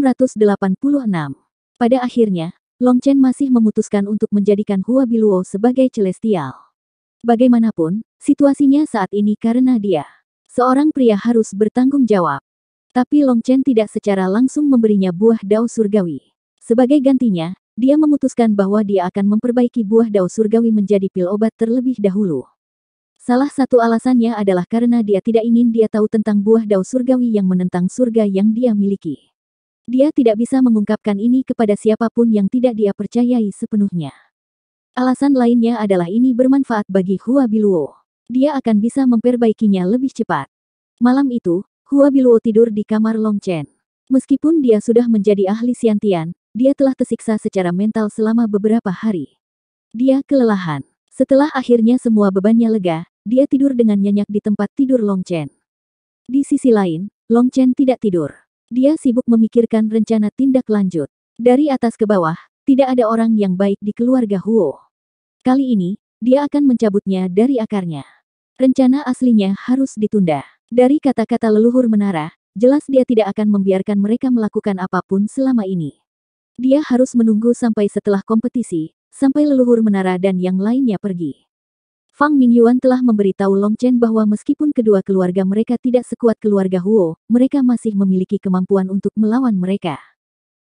686. Pada akhirnya, Long Chen masih memutuskan untuk menjadikan Hua Biluo sebagai celestial. Bagaimanapun, situasinya saat ini karena dia. Seorang pria harus bertanggung jawab. Tapi Long Chen tidak secara langsung memberinya buah dao surgawi. Sebagai gantinya, dia memutuskan bahwa dia akan memperbaiki buah dao surgawi menjadi pil obat terlebih dahulu. Salah satu alasannya adalah karena dia tidak ingin dia tahu tentang buah dao surgawi yang menentang surga yang dia miliki. Dia tidak bisa mengungkapkan ini kepada siapapun yang tidak dia percayai sepenuhnya. Alasan lainnya adalah ini bermanfaat bagi Hua Biluo. Dia akan bisa memperbaikinya lebih cepat. Malam itu, Hua Biluo tidur di kamar Long Chen. Meskipun dia sudah menjadi ahli siantian, dia telah tersiksa secara mental selama beberapa hari. Dia kelelahan. Setelah akhirnya semua bebannya lega, dia tidur dengan nyenyak di tempat tidur Long Chen. Di sisi lain, Long Chen tidak tidur. Dia sibuk memikirkan rencana tindak lanjut. Dari atas ke bawah, tidak ada orang yang baik di keluarga Huo. Kali ini, dia akan mencabutnya dari akarnya. Rencana aslinya harus ditunda. Dari kata-kata leluhur menara, jelas dia tidak akan membiarkan mereka melakukan apapun selama ini. Dia harus menunggu sampai setelah kompetisi, sampai leluhur menara dan yang lainnya pergi. Fang Mingyuan telah memberitahu Long Chen bahwa meskipun kedua keluarga mereka tidak sekuat keluarga Huo, mereka masih memiliki kemampuan untuk melawan mereka.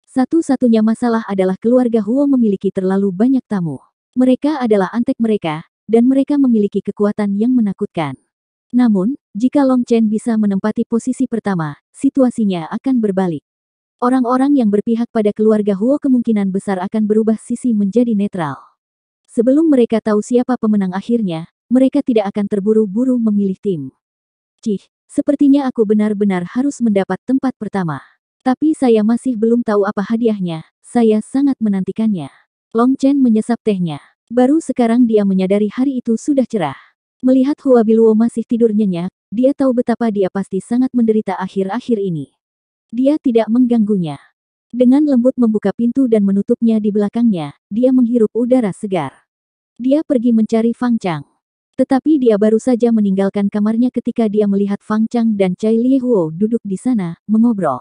Satu-satunya masalah adalah keluarga Huo memiliki terlalu banyak tamu. Mereka adalah antek mereka, dan mereka memiliki kekuatan yang menakutkan. Namun, jika Long Chen bisa menempati posisi pertama, situasinya akan berbalik. Orang-orang yang berpihak pada keluarga Huo kemungkinan besar akan berubah sisi menjadi netral. Sebelum mereka tahu siapa pemenang akhirnya, mereka tidak akan terburu-buru memilih tim. Cih, sepertinya aku benar-benar harus mendapat tempat pertama. Tapi saya masih belum tahu apa hadiahnya, saya sangat menantikannya. Long Chen menyesap tehnya. Baru sekarang dia menyadari hari itu sudah cerah. Melihat Hua Biluo masih tidur nyenyak, dia tahu betapa dia pasti sangat menderita akhir-akhir ini. Dia tidak mengganggunya. Dengan lembut membuka pintu dan menutupnya di belakangnya, dia menghirup udara segar. Dia pergi mencari Fang Chang. Tetapi dia baru saja meninggalkan kamarnya ketika dia melihat Fang Chang dan Chai Lie Huo duduk di sana, mengobrol.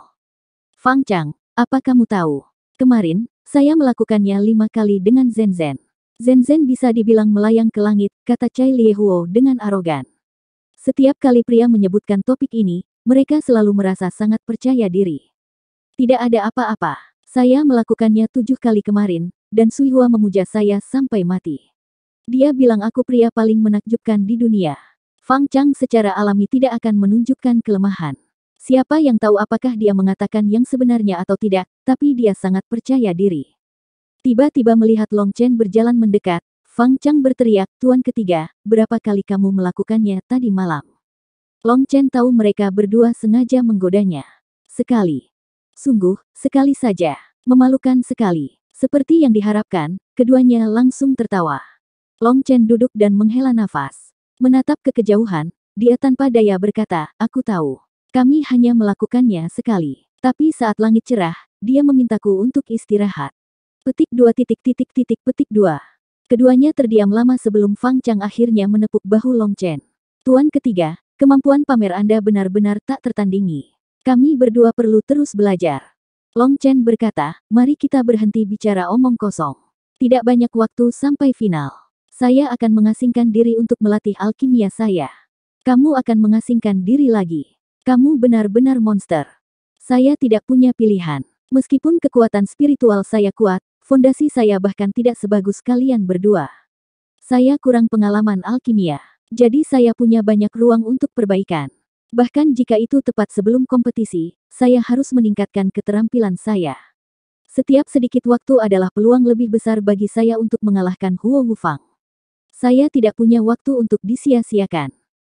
Fang Chang, apa kamu tahu? Kemarin, saya melakukannya lima kali dengan Zen Zen. Zen Zen bisa dibilang melayang ke langit, kata Chai Lie Huo dengan arogan. Setiap kali pria menyebutkan topik ini, mereka selalu merasa sangat percaya diri. Tidak ada apa-apa. Saya melakukannya tujuh kali kemarin, dan Suihua memuja saya sampai mati. Dia bilang aku pria paling menakjubkan di dunia. Fang Chang secara alami tidak akan menunjukkan kelemahan. Siapa yang tahu apakah dia mengatakan yang sebenarnya atau tidak, tapi dia sangat percaya diri. Tiba-tiba melihat Long Chen berjalan mendekat, Fang Chang berteriak, Tuan ketiga, berapa kali kamu melakukannya tadi malam? Long Chen tahu mereka berdua sengaja menggodanya. Sekali. Sungguh, sekali saja. Memalukan sekali. Seperti yang diharapkan, keduanya langsung tertawa. Long Chen duduk dan menghela nafas. Menatap ke kejauhan, dia tanpa daya berkata, aku tahu. Kami hanya melakukannya sekali. Tapi saat langit cerah, dia memintaku untuk istirahat. Petik dua titik titik titik petik dua. Keduanya terdiam lama sebelum Fang Chang akhirnya menepuk bahu Long Chen. Tuan ketiga, kemampuan pamer Anda benar-benar tak tertandingi. Kami berdua perlu terus belajar. Long Chen berkata, mari kita berhenti bicara omong kosong. Tidak banyak waktu sampai final. Saya akan mengasingkan diri untuk melatih alkimia saya. Kamu akan mengasingkan diri lagi. Kamu benar-benar monster. Saya tidak punya pilihan. Meskipun kekuatan spiritual saya kuat, fondasi saya bahkan tidak sebagus kalian berdua. Saya kurang pengalaman alkimia. Jadi saya punya banyak ruang untuk perbaikan. Bahkan jika itu tepat sebelum kompetisi, saya harus meningkatkan keterampilan saya. Setiap sedikit waktu adalah peluang lebih besar bagi saya untuk mengalahkan Huo Wufang. Saya tidak punya waktu untuk disia-siakan.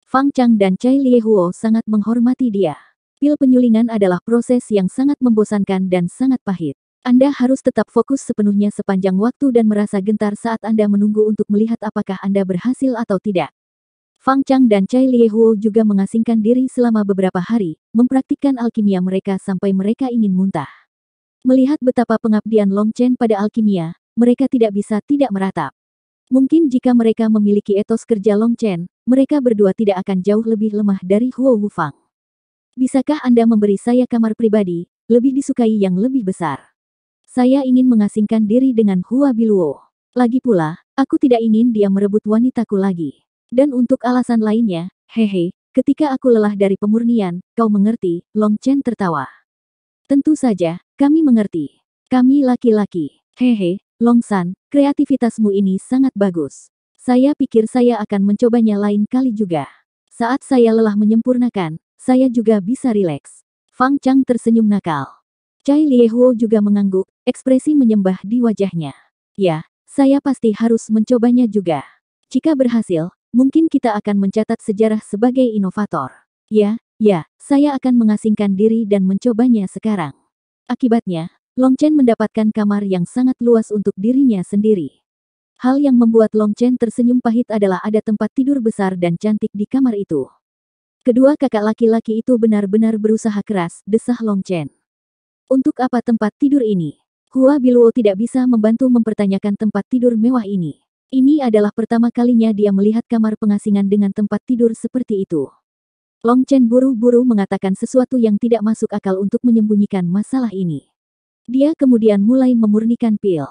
Fang Chang dan Cai Lie Huo sangat menghormati dia. Pil penyulingan adalah proses yang sangat membosankan dan sangat pahit. Anda harus tetap fokus sepenuhnya sepanjang waktu dan merasa gentar saat Anda menunggu untuk melihat apakah Anda berhasil atau tidak. Fang Chang dan Cai Lie Huo juga mengasingkan diri selama beberapa hari, mempraktikkan alkimia mereka sampai mereka ingin muntah. Melihat betapa pengabdian Long Chen pada alkimia, mereka tidak bisa tidak meratap. Mungkin jika mereka memiliki etos kerja Long Chen, mereka berdua tidak akan jauh lebih lemah dari Huo Wufang. Bisakah Anda memberi saya kamar pribadi, lebih disukai yang lebih besar? Saya ingin mengasingkan diri dengan Hua Biluo. Lagi pula, aku tidak ingin dia merebut wanitaku lagi. Dan untuk alasan lainnya, hehe, ketika aku lelah dari pemurnian, kau mengerti, Long Chen tertawa. Tentu saja, kami mengerti. Kami laki-laki. Hehe, Longsan, kreativitasmu ini sangat bagus. Saya pikir saya akan mencobanya lain kali juga. Saat saya lelah menyempurnakan, saya juga bisa rileks. Fang Chang tersenyum nakal. Cai Liehuo juga mengangguk, ekspresi menyembah di wajahnya. Ya, saya pasti harus mencobanya juga. Jika berhasil, mungkin kita akan mencatat sejarah sebagai inovator. Ya, ya, saya akan mengasingkan diri dan mencobanya sekarang. Akibatnya, Long Chen mendapatkan kamar yang sangat luas untuk dirinya sendiri. Hal yang membuat Long Chen tersenyum pahit adalah ada tempat tidur besar dan cantik di kamar itu. Kedua kakak laki-laki itu benar-benar berusaha keras, desah Long Chen. Untuk apa tempat tidur ini? Hua Biluo tidak bisa membantu mempertanyakan tempat tidur mewah ini. Ini adalah pertama kalinya dia melihat kamar pengasingan dengan tempat tidur seperti itu. Long Chen buru-buru mengatakan sesuatu yang tidak masuk akal untuk menyembunyikan masalah ini. Dia kemudian mulai memurnikan pil.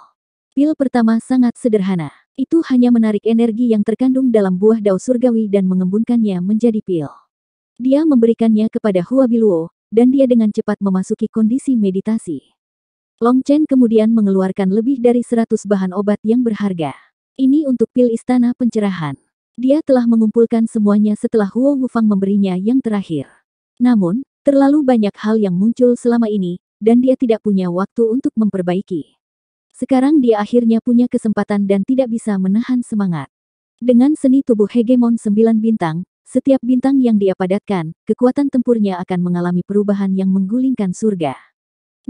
Pil pertama sangat sederhana. Itu hanya menarik energi yang terkandung dalam buah dao surgawi dan mengembunkannya menjadi pil. Dia memberikannya kepada Hua Biluo, dan dia dengan cepat memasuki kondisi meditasi. Long Chen kemudian mengeluarkan lebih dari 100 bahan obat yang berharga. Ini untuk pil istana pencerahan. Dia telah mengumpulkan semuanya setelah Huo Wufang memberinya yang terakhir. Namun, terlalu banyak hal yang muncul selama ini, dan dia tidak punya waktu untuk memperbaiki. Sekarang dia akhirnya punya kesempatan dan tidak bisa menahan semangat. Dengan seni tubuh hegemon sembilan bintang, setiap bintang yang dia padatkan, kekuatan tempurnya akan mengalami perubahan yang menggulingkan surga.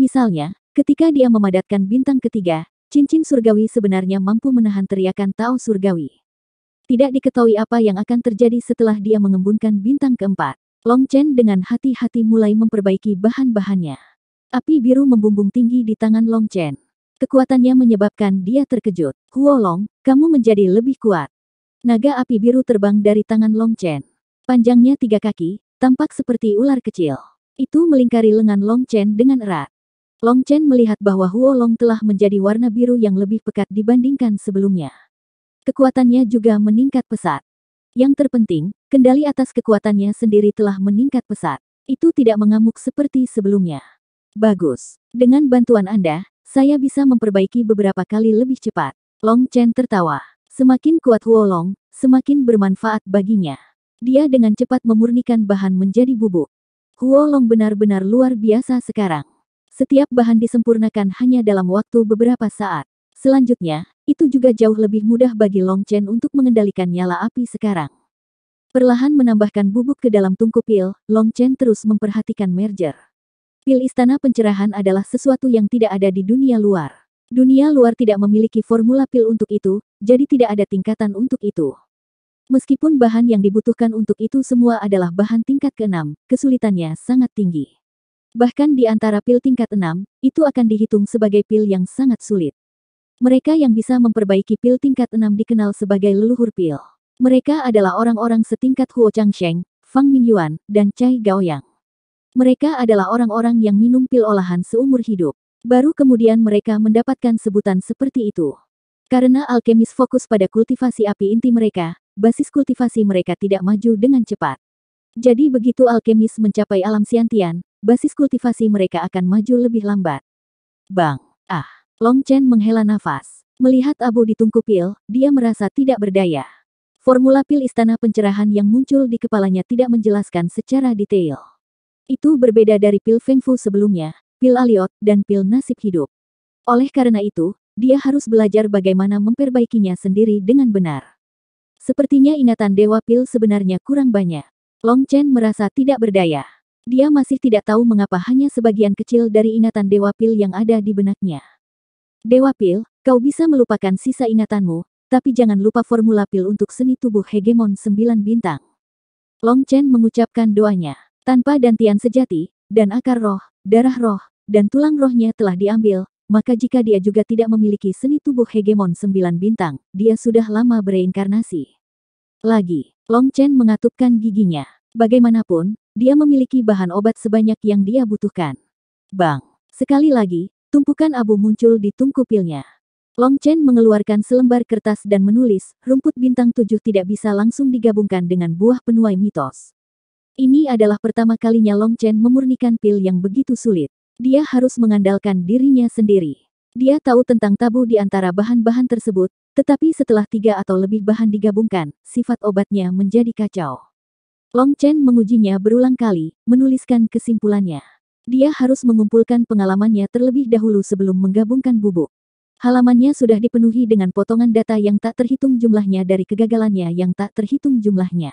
Misalnya, ketika dia memadatkan bintang ketiga, cincin surgawi sebenarnya mampu menahan teriakan Tao surgawi. Tidak diketahui apa yang akan terjadi setelah dia mengembunkan bintang keempat. Long Chen dengan hati-hati mulai memperbaiki bahan-bahannya. Api biru membumbung tinggi di tangan Long Chen. Kekuatannya menyebabkan dia terkejut. Huo Long, kamu menjadi lebih kuat. Naga api biru terbang dari tangan Long Chen. Panjangnya tiga kaki, tampak seperti ular kecil. Itu melingkari lengan Long Chen dengan erat. Long Chen melihat bahwa Huo Long telah menjadi warna biru yang lebih pekat dibandingkan sebelumnya. Kekuatannya juga meningkat pesat. Yang terpenting, kendali atas kekuatannya sendiri telah meningkat pesat. Itu tidak mengamuk seperti sebelumnya. Bagus. Dengan bantuan Anda, saya bisa memperbaiki beberapa kali lebih cepat. Long Chen tertawa. Semakin kuat Huolong, semakin bermanfaat baginya. Dia dengan cepat memurnikan bahan menjadi bubuk. Huolong benar-benar luar biasa sekarang. Setiap bahan disempurnakan hanya dalam waktu beberapa saat. Selanjutnya, itu juga jauh lebih mudah bagi Long Chen untuk mengendalikan nyala api sekarang. Perlahan menambahkan bubuk ke dalam tungku pil, Long Chen terus memperhatikan merger. Pil Istana Pencerahan adalah sesuatu yang tidak ada di dunia luar. Dunia luar tidak memiliki formula pil untuk itu, jadi tidak ada tingkatan untuk itu. Meskipun bahan yang dibutuhkan untuk itu semua adalah bahan tingkat keenam, kesulitannya sangat tinggi. Bahkan di antara pil tingkat 6, itu akan dihitung sebagai pil yang sangat sulit. Mereka yang bisa memperbaiki pil tingkat 6 dikenal sebagai leluhur pil. Mereka adalah orang-orang setingkat Huo Changsheng, Fang Mingyuan, dan Cai Gaoyang. Mereka adalah orang-orang yang minum pil olahan seumur hidup. Baru kemudian mereka mendapatkan sebutan seperti itu. Karena alkemis fokus pada kultivasi api inti mereka, basis kultivasi mereka tidak maju dengan cepat. Jadi begitu alkemis mencapai alam siantian, basis kultivasi mereka akan maju lebih lambat. Bang! Ah! Long Chen menghela nafas. Melihat abu ditungku pil, dia merasa tidak berdaya. Formula pil istana pencerahan yang muncul di kepalanya tidak menjelaskan secara detail. Itu berbeda dari pil Fengfu sebelumnya, pil Aliot, dan pil nasib hidup. Oleh karena itu, dia harus belajar bagaimana memperbaikinya sendiri dengan benar. Sepertinya ingatan Dewa Pil sebenarnya kurang banyak. Long Chen merasa tidak berdaya. Dia masih tidak tahu mengapa hanya sebagian kecil dari ingatan Dewa Pil yang ada di benaknya. Dewa Pil, kau bisa melupakan sisa ingatanmu, tapi jangan lupa formula pil untuk seni tubuh hegemon sembilan bintang. Long Chen mengucapkan doanya. Tanpa dantian sejati, dan akar roh, darah roh, dan tulang rohnya telah diambil, maka jika dia juga tidak memiliki seni tubuh hegemon sembilan bintang, dia sudah lama bereinkarnasi. Lagi, Long Chen mengatupkan giginya. Bagaimanapun, dia memiliki bahan obat sebanyak yang dia butuhkan. Bang! Sekali lagi, tumpukan abu muncul di tungku pilnya. Long Chen mengeluarkan selembar kertas dan menulis, rumput bintang tujuh tidak bisa langsung digabungkan dengan buah penuai mitos. Ini adalah pertama kalinya Long Chen memurnikan pil yang begitu sulit. Dia harus mengandalkan dirinya sendiri. Dia tahu tentang tabu di antara bahan-bahan tersebut, tetapi setelah tiga atau lebih bahan digabungkan, sifat obatnya menjadi kacau. Long Chen mengujinya berulang kali, menuliskan kesimpulannya. Dia harus mengumpulkan pengalamannya terlebih dahulu sebelum menggabungkan bubuk. Halamannya sudah dipenuhi dengan potongan data yang tak terhitung jumlahnya dari kegagalannya yang tak terhitung jumlahnya.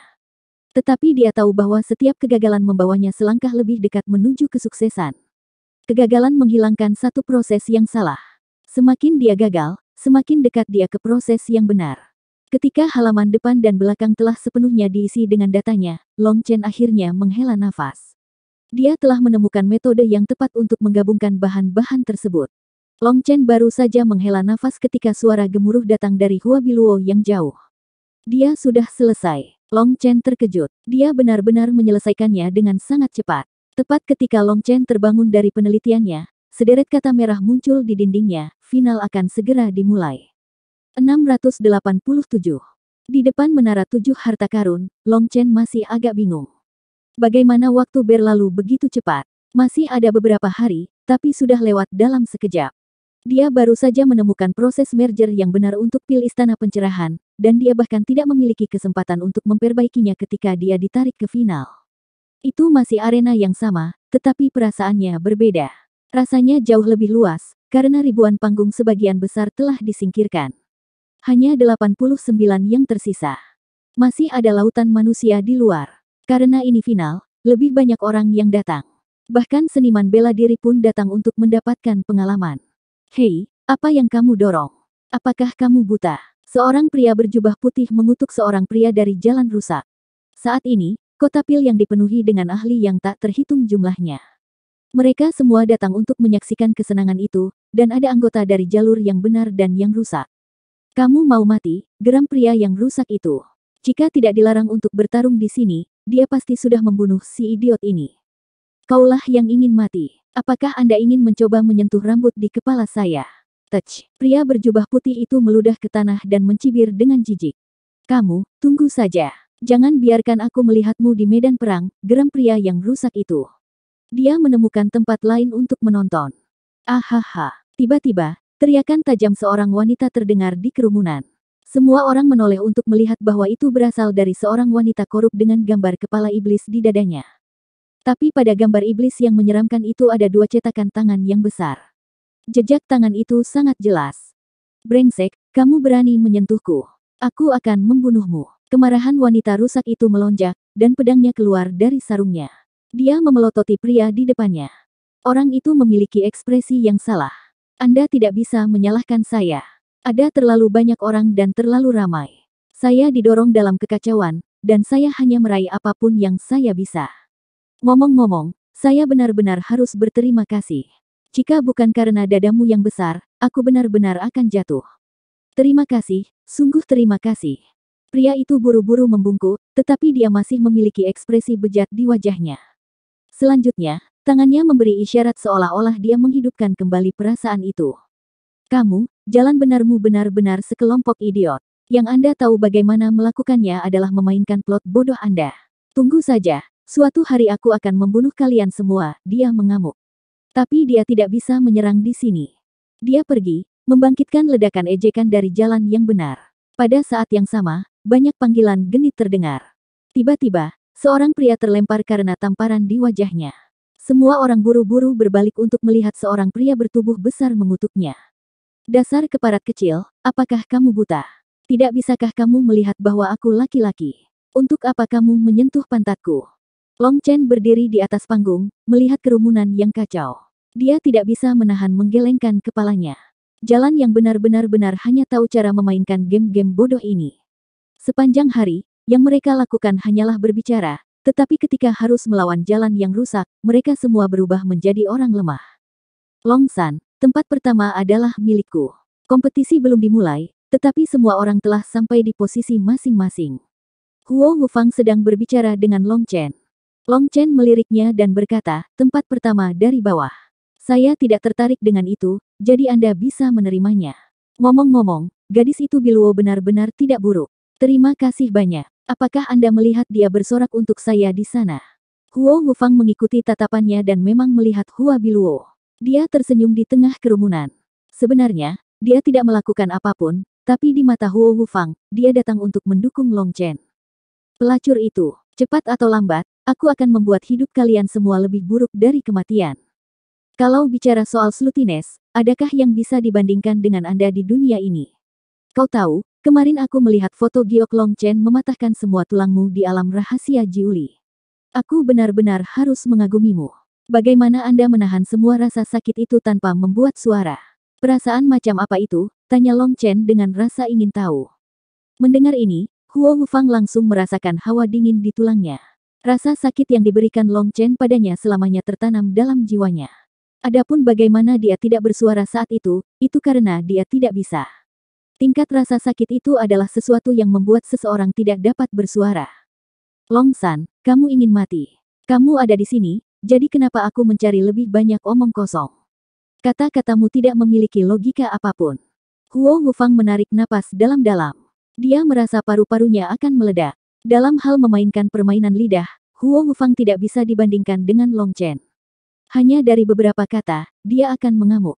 Tetapi dia tahu bahwa setiap kegagalan membawanya selangkah lebih dekat menuju kesuksesan. Kegagalan menghilangkan satu proses yang salah. Semakin dia gagal, semakin dekat dia ke proses yang benar. Ketika halaman depan dan belakang telah sepenuhnya diisi dengan datanya, Long Chen akhirnya menghela nafas. Dia telah menemukan metode yang tepat untuk menggabungkan bahan-bahan tersebut. Long Chen baru saja menghela nafas ketika suara gemuruh datang dari Hua Biluo yang jauh. Dia sudah selesai. Long Chen terkejut. Dia benar-benar menyelesaikannya dengan sangat cepat. Tepat ketika Long Chen terbangun dari penelitiannya, sederet kata merah muncul di dindingnya, final akan segera dimulai. 687 Di depan menara tujuh harta karun, Long Chen masih agak bingung. Bagaimana waktu berlalu begitu cepat? Masih ada beberapa hari, tapi sudah lewat dalam sekejap. Dia baru saja menemukan proses merger yang benar untuk pil istana pencerahan, dan dia bahkan tidak memiliki kesempatan untuk memperbaikinya ketika dia ditarik ke final. Itu masih arena yang sama, tetapi perasaannya berbeda. Rasanya jauh lebih luas, karena ribuan panggung sebagian besar telah disingkirkan. Hanya 89 yang tersisa. Masih ada lautan manusia di luar. Karena ini final, lebih banyak orang yang datang. Bahkan seniman bela diri pun datang untuk mendapatkan pengalaman. Hei, apa yang kamu dorong? Apakah kamu buta? Seorang pria berjubah putih mengutuk seorang pria dari jalan rusak. Saat ini, kota pil yang dipenuhi dengan ahli yang tak terhitung jumlahnya. Mereka semua datang untuk menyaksikan kesenangan itu, dan ada anggota dari jalur yang benar dan yang rusak. Kamu mau mati, geram pria yang rusak itu. Jika tidak dilarang untuk bertarung di sini, dia pasti sudah membunuh si idiot ini. Kaulah yang ingin mati. Apakah Anda ingin mencoba menyentuh rambut di kepala saya? Touch. Pria berjubah putih itu meludah ke tanah dan mencibir dengan jijik. Kamu, tunggu saja. Jangan biarkan aku melihatmu di medan perang, geram pria yang rusak itu. Dia menemukan tempat lain untuk menonton. Ahaha. Tiba-tiba, teriakan tajam seorang wanita terdengar di kerumunan. Semua orang menoleh untuk melihat bahwa itu berasal dari seorang wanita korup dengan gambar kepala iblis di dadanya. Tapi pada gambar iblis yang menyeramkan itu ada dua cetakan tangan yang besar. Jejak tangan itu sangat jelas. Brengsek, kamu berani menyentuhku. Aku akan membunuhmu. Kemarahan wanita rusak itu melonjak, dan pedangnya keluar dari sarungnya. Dia memelototi pria di depannya. Orang itu memiliki ekspresi yang salah. Anda tidak bisa menyalahkan saya. Ada terlalu banyak orang dan terlalu ramai. Saya didorong dalam kekacauan, dan saya hanya meraih apapun yang saya bisa. Ngomong-ngomong, saya benar-benar harus berterima kasih. Jika bukan karena dadamu yang besar, aku benar-benar akan jatuh. Terima kasih, sungguh terima kasih. Pria itu buru-buru membungkuk, tetapi dia masih memiliki ekspresi bejat di wajahnya. Selanjutnya, tangannya memberi isyarat seolah-olah dia menghidupkan kembali perasaan itu. Kamu, jalan benarmu benar-benar sekelompok idiot. Yang Anda tahu bagaimana melakukannya adalah memainkan plot bodoh Anda. Tunggu saja, Suatu hari aku akan membunuh kalian semua, dia mengamuk. Tapi dia tidak bisa menyerang di sini. Dia pergi, membangkitkan ledakan ejekan dari jalan yang benar. Pada saat yang sama, banyak panggilan genit terdengar. Tiba-tiba, seorang pria terlempar karena tamparan di wajahnya. Semua orang buru-buru berbalik untuk melihat seorang pria bertubuh besar mengutuknya. Dasar keparat kecil, apakah kamu buta? Tidak bisakah kamu melihat bahwa aku laki-laki? Untuk apa kamu menyentuh pantatku? Long Chen berdiri di atas panggung, melihat kerumunan yang kacau. Dia tidak bisa menahan menggelengkan kepalanya. Jalan yang benar-benar benar hanya tahu cara memainkan game-game bodoh ini. Sepanjang hari, yang mereka lakukan hanyalah berbicara, tetapi ketika harus melawan jalan yang rusak, mereka semua berubah menjadi orang lemah. Long San, tempat pertama adalah milikku. Kompetisi belum dimulai, tetapi semua orang telah sampai di posisi masing-masing. Huo Wufang sedang berbicara dengan Long Chen. Long Chen meliriknya dan berkata, tempat pertama dari bawah. Saya tidak tertarik dengan itu, jadi Anda bisa menerimanya. Ngomong-ngomong, gadis itu Biluo benar-benar tidak buruk. Terima kasih banyak. Apakah Anda melihat dia bersorak untuk saya di sana? Huo Wufang mengikuti tatapannya dan memang melihat Hua Biluo. Dia tersenyum di tengah kerumunan. Sebenarnya, dia tidak melakukan apapun, tapi di mata Huo Wufang, dia datang untuk mendukung Long Chen. Pelacur itu, cepat atau lambat, Aku akan membuat hidup kalian semua lebih buruk dari kematian. Kalau bicara soal slutines, adakah yang bisa dibandingkan dengan Anda di dunia ini? Kau tahu, kemarin aku melihat foto Giok Long Chen mematahkan semua tulangmu di alam rahasia Jiuli. Aku benar-benar harus mengagumimu. Bagaimana Anda menahan semua rasa sakit itu tanpa membuat suara? Perasaan macam apa itu? Tanya Long Chen dengan rasa ingin tahu. Mendengar ini, Huo Wufang langsung merasakan hawa dingin di tulangnya. Rasa sakit yang diberikan Long Chen padanya selamanya tertanam dalam jiwanya. Adapun bagaimana dia tidak bersuara saat itu, itu karena dia tidak bisa. Tingkat rasa sakit itu adalah sesuatu yang membuat seseorang tidak dapat bersuara. Long San, kamu ingin mati. Kamu ada di sini, jadi kenapa aku mencari lebih banyak omong kosong? Kata-katamu tidak memiliki logika apapun. Huo Wufang menarik napas dalam-dalam. Dia merasa paru-parunya akan meledak. Dalam hal memainkan permainan lidah, Huo Wufang tidak bisa dibandingkan dengan Long Chen. Hanya dari beberapa kata, dia akan mengamuk.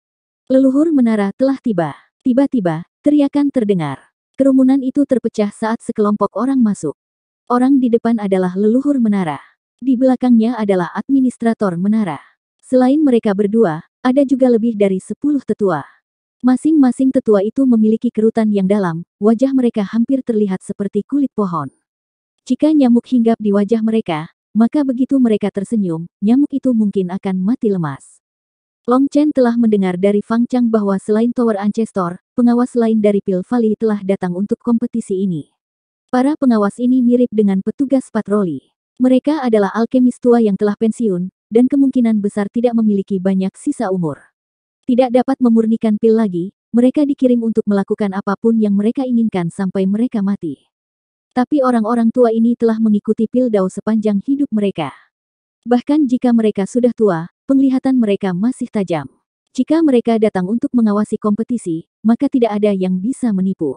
Leluhur menara telah tiba. Tiba-tiba, teriakan terdengar. Kerumunan itu terpecah saat sekelompok orang masuk. Orang di depan adalah leluhur menara. Di belakangnya adalah administrator menara. Selain mereka berdua, ada juga lebih dari sepuluh tetua. Masing-masing tetua itu memiliki kerutan yang dalam, wajah mereka hampir terlihat seperti kulit pohon. Jika nyamuk hinggap di wajah mereka, maka begitu mereka tersenyum, nyamuk itu mungkin akan mati lemas. Long Chen telah mendengar dari Fang Chang bahwa selain Tower Ancestor, pengawas lain dari Pil Valley telah datang untuk kompetisi ini. Para pengawas ini mirip dengan petugas patroli. Mereka adalah alkemis tua yang telah pensiun, dan kemungkinan besar tidak memiliki banyak sisa umur. Tidak dapat memurnikan pil lagi, mereka dikirim untuk melakukan apapun yang mereka inginkan sampai mereka mati. Tapi orang-orang tua ini telah mengikuti pil Pildau sepanjang hidup mereka. Bahkan jika mereka sudah tua, penglihatan mereka masih tajam. Jika mereka datang untuk mengawasi kompetisi, maka tidak ada yang bisa menipu.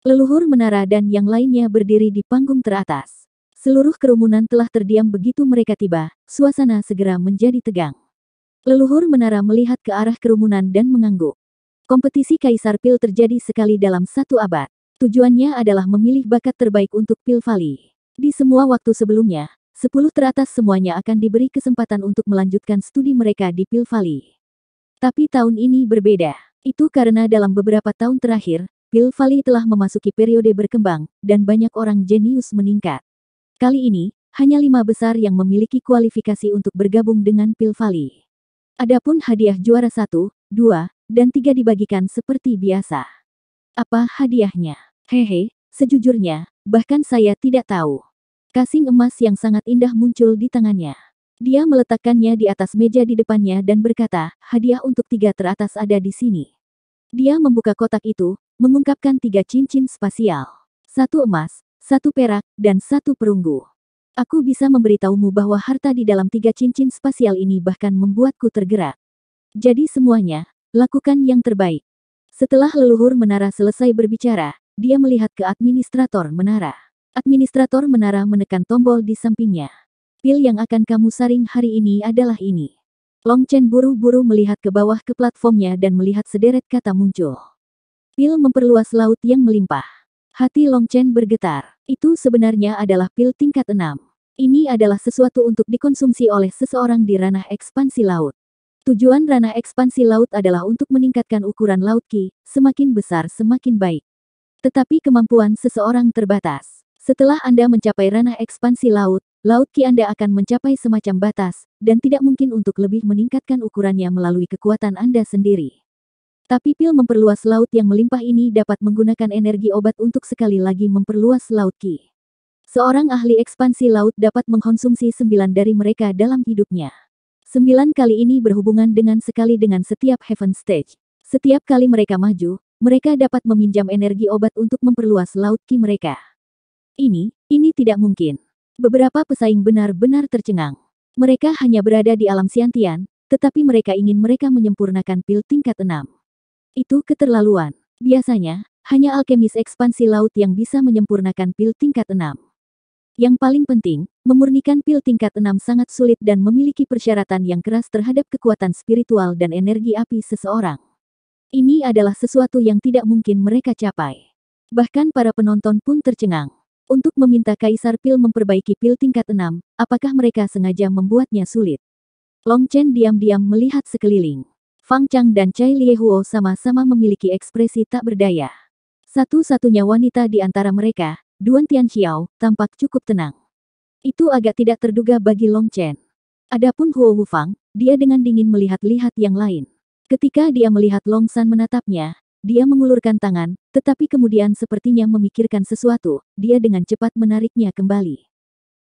Leluhur menara dan yang lainnya berdiri di panggung teratas. Seluruh kerumunan telah terdiam begitu mereka tiba, suasana segera menjadi tegang. Leluhur menara melihat ke arah kerumunan dan mengangguk. Kompetisi Kaisar Pil terjadi sekali dalam satu abad. Tujuannya adalah memilih bakat terbaik untuk Pilvali. Di semua waktu sebelumnya, 10 teratas semuanya akan diberi kesempatan untuk melanjutkan studi mereka di Pilvali. Tapi tahun ini berbeda. Itu karena dalam beberapa tahun terakhir, Pilvali telah memasuki periode berkembang, dan banyak orang jenius meningkat. Kali ini, hanya lima besar yang memiliki kualifikasi untuk bergabung dengan Pilvali. Adapun hadiah juara satu, dua, dan tiga dibagikan seperti biasa. Apa hadiahnya? Hehe, sejujurnya, bahkan saya tidak tahu. Kasing emas yang sangat indah muncul di tangannya. Dia meletakkannya di atas meja di depannya dan berkata, hadiah untuk tiga teratas ada di sini. Dia membuka kotak itu, mengungkapkan tiga cincin spasial. Satu emas, satu perak, dan satu perunggu. Aku bisa memberitahumu bahwa harta di dalam tiga cincin spasial ini bahkan membuatku tergerak. Jadi semuanya, lakukan yang terbaik. Setelah leluhur menara selesai berbicara, dia melihat ke administrator menara. Administrator menara menekan tombol di sampingnya. Pil yang akan kamu saring hari ini adalah ini. Long Chen buru-buru melihat ke bawah ke platformnya dan melihat sederet kata muncul. Pil memperluas laut yang melimpah. Hati Long Chen bergetar. Itu sebenarnya adalah pil tingkat 6. Ini adalah sesuatu untuk dikonsumsi oleh seseorang di ranah ekspansi laut. Tujuan ranah ekspansi laut adalah untuk meningkatkan ukuran laut Ki, semakin besar semakin baik. Tetapi kemampuan seseorang terbatas. Setelah Anda mencapai ranah ekspansi laut, laut ki Anda akan mencapai semacam batas, dan tidak mungkin untuk lebih meningkatkan ukurannya melalui kekuatan Anda sendiri. Tapi pil memperluas laut yang melimpah ini dapat menggunakan energi obat untuk sekali lagi memperluas laut ki. Seorang ahli ekspansi laut dapat mengkonsumsi sembilan dari mereka dalam hidupnya. Sembilan kali ini berhubungan dengan sekali dengan setiap Heaven Stage. Setiap kali mereka maju, mereka dapat meminjam energi obat untuk memperluas laut ki mereka. Ini, ini tidak mungkin. Beberapa pesaing benar-benar tercengang. Mereka hanya berada di alam siantian, tetapi mereka ingin mereka menyempurnakan pil tingkat enam. Itu keterlaluan. Biasanya, hanya alkemis ekspansi laut yang bisa menyempurnakan pil tingkat enam. Yang paling penting, memurnikan pil tingkat enam sangat sulit dan memiliki persyaratan yang keras terhadap kekuatan spiritual dan energi api seseorang. Ini adalah sesuatu yang tidak mungkin mereka capai. Bahkan para penonton pun tercengang. Untuk meminta Kaisar Pil memperbaiki pil tingkat 6, apakah mereka sengaja membuatnya sulit? Long Chen diam-diam melihat sekeliling. Fang Chang dan Chai Liehuo sama-sama memiliki ekspresi tak berdaya. Satu-satunya wanita di antara mereka, Duan Tian Xiao, tampak cukup tenang. Itu agak tidak terduga bagi Long Chen. Adapun Huo Wufang, dia dengan dingin melihat-lihat yang lain. Ketika dia melihat Long San menatapnya, dia mengulurkan tangan, tetapi kemudian sepertinya memikirkan sesuatu, dia dengan cepat menariknya kembali.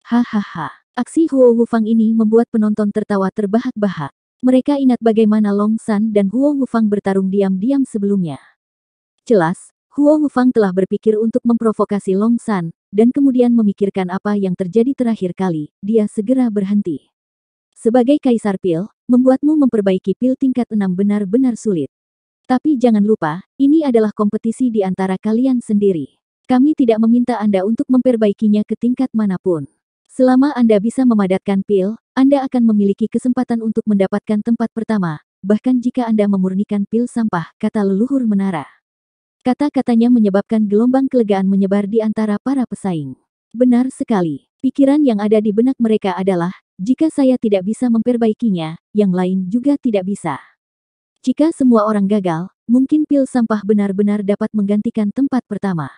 Hahaha, aksi Huo Wufang ini membuat penonton tertawa terbahak-bahak. Mereka ingat bagaimana Long San dan Huo Wufang bertarung diam-diam sebelumnya. Jelas, Huo Wufang telah berpikir untuk memprovokasi Long San, dan kemudian memikirkan apa yang terjadi terakhir kali, dia segera berhenti. Sebagai Kaisar Pil, membuatmu memperbaiki pil tingkat 6 benar-benar sulit. Tapi jangan lupa, ini adalah kompetisi di antara kalian sendiri. Kami tidak meminta Anda untuk memperbaikinya ke tingkat manapun. Selama Anda bisa memadatkan pil, Anda akan memiliki kesempatan untuk mendapatkan tempat pertama, bahkan jika Anda memurnikan pil sampah, kata leluhur menara. Kata-katanya menyebabkan gelombang kelegaan menyebar di antara para pesaing. Benar sekali, pikiran yang ada di benak mereka adalah, jika saya tidak bisa memperbaikinya, yang lain juga tidak bisa. Jika semua orang gagal, mungkin pil sampah benar-benar dapat menggantikan tempat pertama.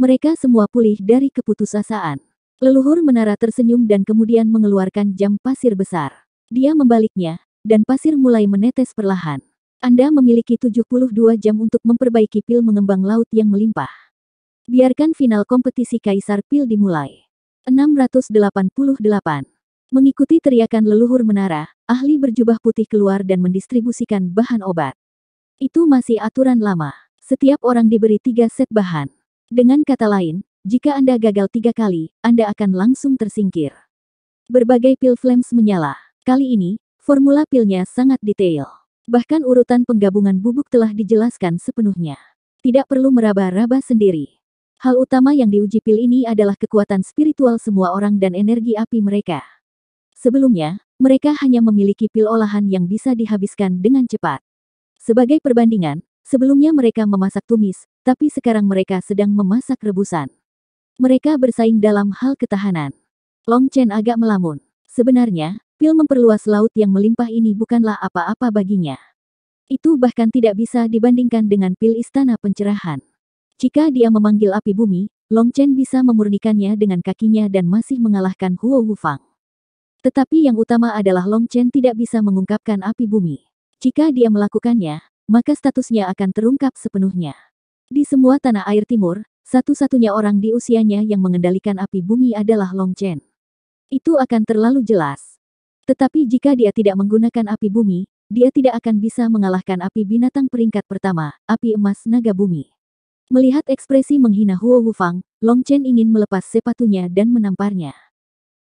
Mereka semua pulih dari keputusasaan. Leluhur menara tersenyum dan kemudian mengeluarkan jam pasir besar. Dia membaliknya, dan pasir mulai menetes perlahan. Anda memiliki 72 jam untuk memperbaiki pil mengembang laut yang melimpah. Biarkan final kompetisi Kaisar Pil dimulai. 688 Mengikuti teriakan leluhur menara, ahli berjubah putih keluar dan mendistribusikan bahan obat. Itu masih aturan lama. Setiap orang diberi tiga set bahan. Dengan kata lain, jika Anda gagal tiga kali, Anda akan langsung tersingkir. Berbagai pil flames menyala. Kali ini, formula pilnya sangat detail. Bahkan urutan penggabungan bubuk telah dijelaskan sepenuhnya. Tidak perlu meraba-raba sendiri. Hal utama yang diuji pil ini adalah kekuatan spiritual semua orang dan energi api mereka. Sebelumnya, mereka hanya memiliki pil olahan yang bisa dihabiskan dengan cepat. Sebagai perbandingan, sebelumnya mereka memasak tumis, tapi sekarang mereka sedang memasak rebusan. Mereka bersaing dalam hal ketahanan. Long Chen agak melamun. Sebenarnya, pil memperluas laut yang melimpah ini bukanlah apa-apa baginya. Itu bahkan tidak bisa dibandingkan dengan pil istana pencerahan. Jika dia memanggil api bumi, Long Chen bisa memurnikannya dengan kakinya dan masih mengalahkan Huo Wufang. Tetapi yang utama adalah Long Chen tidak bisa mengungkapkan api bumi. Jika dia melakukannya, maka statusnya akan terungkap sepenuhnya. Di semua tanah air timur, satu-satunya orang di usianya yang mengendalikan api bumi adalah Long Chen. Itu akan terlalu jelas. Tetapi jika dia tidak menggunakan api bumi, dia tidak akan bisa mengalahkan api binatang peringkat pertama, api emas naga bumi. Melihat ekspresi menghina Huo Wufang, Long Chen ingin melepas sepatunya dan menamparnya.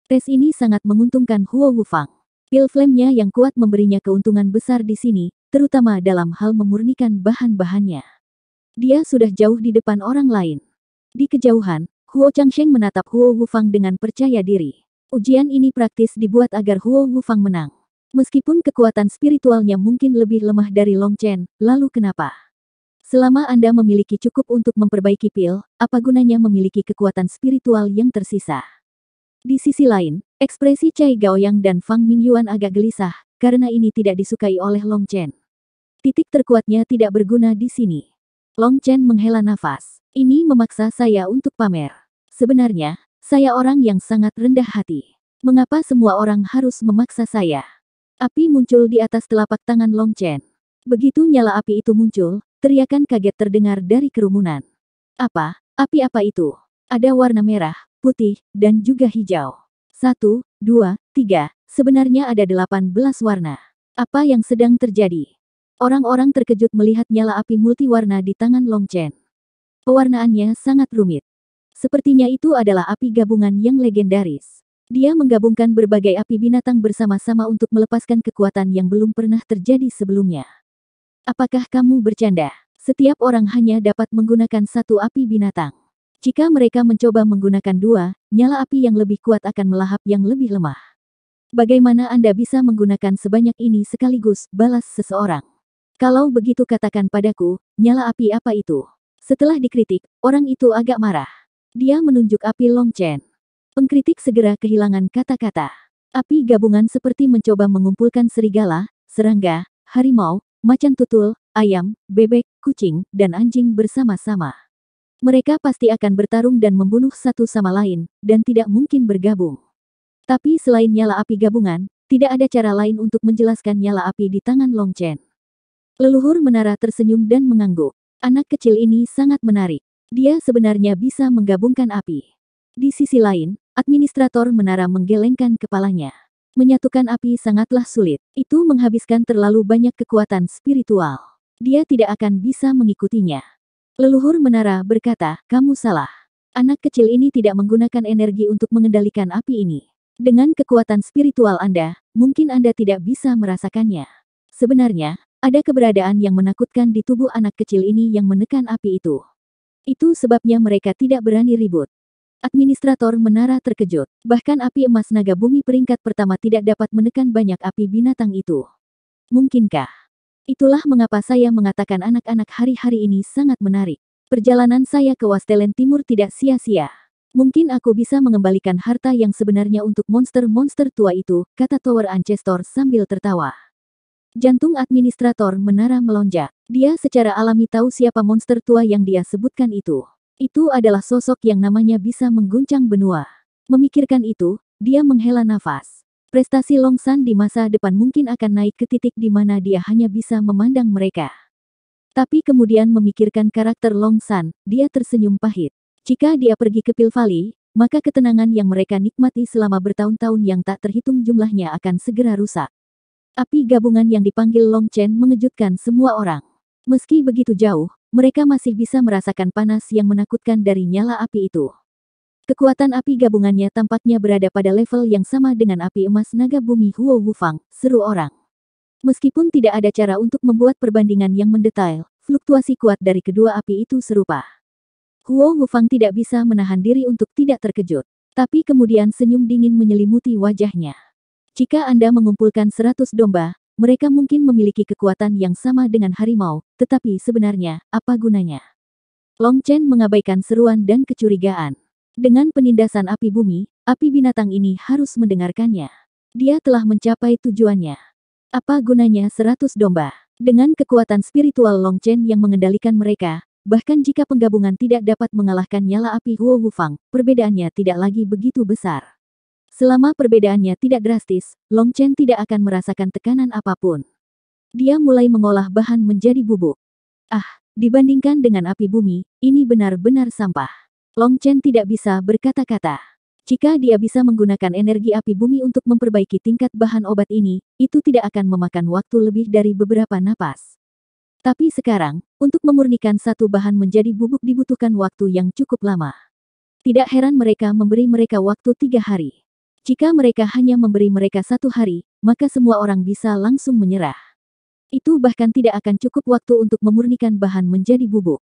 Tes ini sangat menguntungkan Huo Wufang. Pil flame-nya yang kuat memberinya keuntungan besar di sini, terutama dalam hal memurnikan bahan-bahannya. Dia sudah jauh di depan orang lain. Di kejauhan, Huo Changsheng menatap Huo Wufang dengan percaya diri. Ujian ini praktis dibuat agar Huo Wufang menang. Meskipun kekuatan spiritualnya mungkin lebih lemah dari Long Chen, lalu kenapa? Selama Anda memiliki cukup untuk memperbaiki pil, apa gunanya memiliki kekuatan spiritual yang tersisa? Di sisi lain, ekspresi cai gao yang dan Fang Mingyuan agak gelisah, karena ini tidak disukai oleh Long Chen. Titik terkuatnya tidak berguna di sini. Long Chen menghela nafas. Ini memaksa saya untuk pamer. Sebenarnya, saya orang yang sangat rendah hati. Mengapa semua orang harus memaksa saya? Api muncul di atas telapak tangan Long Chen. Begitu nyala api itu muncul, teriakan kaget terdengar dari kerumunan. Apa? Api apa itu? Ada warna merah, putih, dan juga hijau. Satu, dua, tiga, sebenarnya ada delapan belas warna. Apa yang sedang terjadi? Orang-orang terkejut melihat nyala api multiwarna di tangan Long Chen. Pewarnaannya sangat rumit. Sepertinya itu adalah api gabungan yang legendaris. Dia menggabungkan berbagai api binatang bersama-sama untuk melepaskan kekuatan yang belum pernah terjadi sebelumnya. Apakah kamu bercanda? Setiap orang hanya dapat menggunakan satu api binatang. Jika mereka mencoba menggunakan dua, nyala api yang lebih kuat akan melahap yang lebih lemah. Bagaimana Anda bisa menggunakan sebanyak ini sekaligus balas seseorang? Kalau begitu katakan padaku, nyala api apa itu? Setelah dikritik, orang itu agak marah. Dia menunjuk api Longchen. Pengkritik segera kehilangan kata-kata. Api gabungan seperti mencoba mengumpulkan serigala, serangga, harimau, macan tutul, ayam, bebek, kucing, dan anjing bersama-sama. Mereka pasti akan bertarung dan membunuh satu sama lain, dan tidak mungkin bergabung. Tapi selain nyala api gabungan, tidak ada cara lain untuk menjelaskan nyala api di tangan Long Chen. Leluhur menara tersenyum dan mengangguk. Anak kecil ini sangat menarik. Dia sebenarnya bisa menggabungkan api. Di sisi lain, administrator menara menggelengkan kepalanya. Menyatukan api sangatlah sulit. Itu menghabiskan terlalu banyak kekuatan spiritual. Dia tidak akan bisa mengikutinya. Leluhur menara berkata, kamu salah. Anak kecil ini tidak menggunakan energi untuk mengendalikan api ini. Dengan kekuatan spiritual Anda, mungkin Anda tidak bisa merasakannya. Sebenarnya, ada keberadaan yang menakutkan di tubuh anak kecil ini yang menekan api itu. Itu sebabnya mereka tidak berani ribut. Administrator menara terkejut. Bahkan api emas naga bumi peringkat pertama tidak dapat menekan banyak api binatang itu. Mungkinkah Itulah mengapa saya mengatakan anak-anak hari-hari ini sangat menarik. Perjalanan saya ke Wastelen Timur tidak sia-sia. Mungkin aku bisa mengembalikan harta yang sebenarnya untuk monster-monster tua itu, kata Tower Ancestor sambil tertawa. Jantung administrator menara melonjak. Dia secara alami tahu siapa monster tua yang dia sebutkan itu. Itu adalah sosok yang namanya bisa mengguncang benua. Memikirkan itu, dia menghela nafas. Prestasi Long San di masa depan mungkin akan naik ke titik di mana dia hanya bisa memandang mereka. Tapi kemudian memikirkan karakter Long San, dia tersenyum pahit. Jika dia pergi ke Pil Valley, maka ketenangan yang mereka nikmati selama bertahun-tahun yang tak terhitung jumlahnya akan segera rusak. Api gabungan yang dipanggil Long Chen mengejutkan semua orang. Meski begitu jauh, mereka masih bisa merasakan panas yang menakutkan dari nyala api itu. Kekuatan api gabungannya tampaknya berada pada level yang sama dengan api emas naga bumi Huo Wufang, seru orang. Meskipun tidak ada cara untuk membuat perbandingan yang mendetail, fluktuasi kuat dari kedua api itu serupa. Huo Wufang tidak bisa menahan diri untuk tidak terkejut, tapi kemudian senyum dingin menyelimuti wajahnya. Jika Anda mengumpulkan seratus domba, mereka mungkin memiliki kekuatan yang sama dengan harimau, tetapi sebenarnya, apa gunanya? Long Chen mengabaikan seruan dan kecurigaan. Dengan penindasan api bumi, api binatang ini harus mendengarkannya. Dia telah mencapai tujuannya. Apa gunanya seratus domba? Dengan kekuatan spiritual Long Chen yang mengendalikan mereka, bahkan jika penggabungan tidak dapat mengalahkan nyala api Huo Wufang, perbedaannya tidak lagi begitu besar. Selama perbedaannya tidak drastis, Long Chen tidak akan merasakan tekanan apapun. Dia mulai mengolah bahan menjadi bubuk. Ah, dibandingkan dengan api bumi, ini benar-benar sampah. Long Chen tidak bisa berkata-kata. Jika dia bisa menggunakan energi api bumi untuk memperbaiki tingkat bahan obat ini, itu tidak akan memakan waktu lebih dari beberapa napas. Tapi sekarang, untuk memurnikan satu bahan menjadi bubuk dibutuhkan waktu yang cukup lama. Tidak heran mereka memberi mereka waktu tiga hari. Jika mereka hanya memberi mereka satu hari, maka semua orang bisa langsung menyerah. Itu bahkan tidak akan cukup waktu untuk memurnikan bahan menjadi bubuk.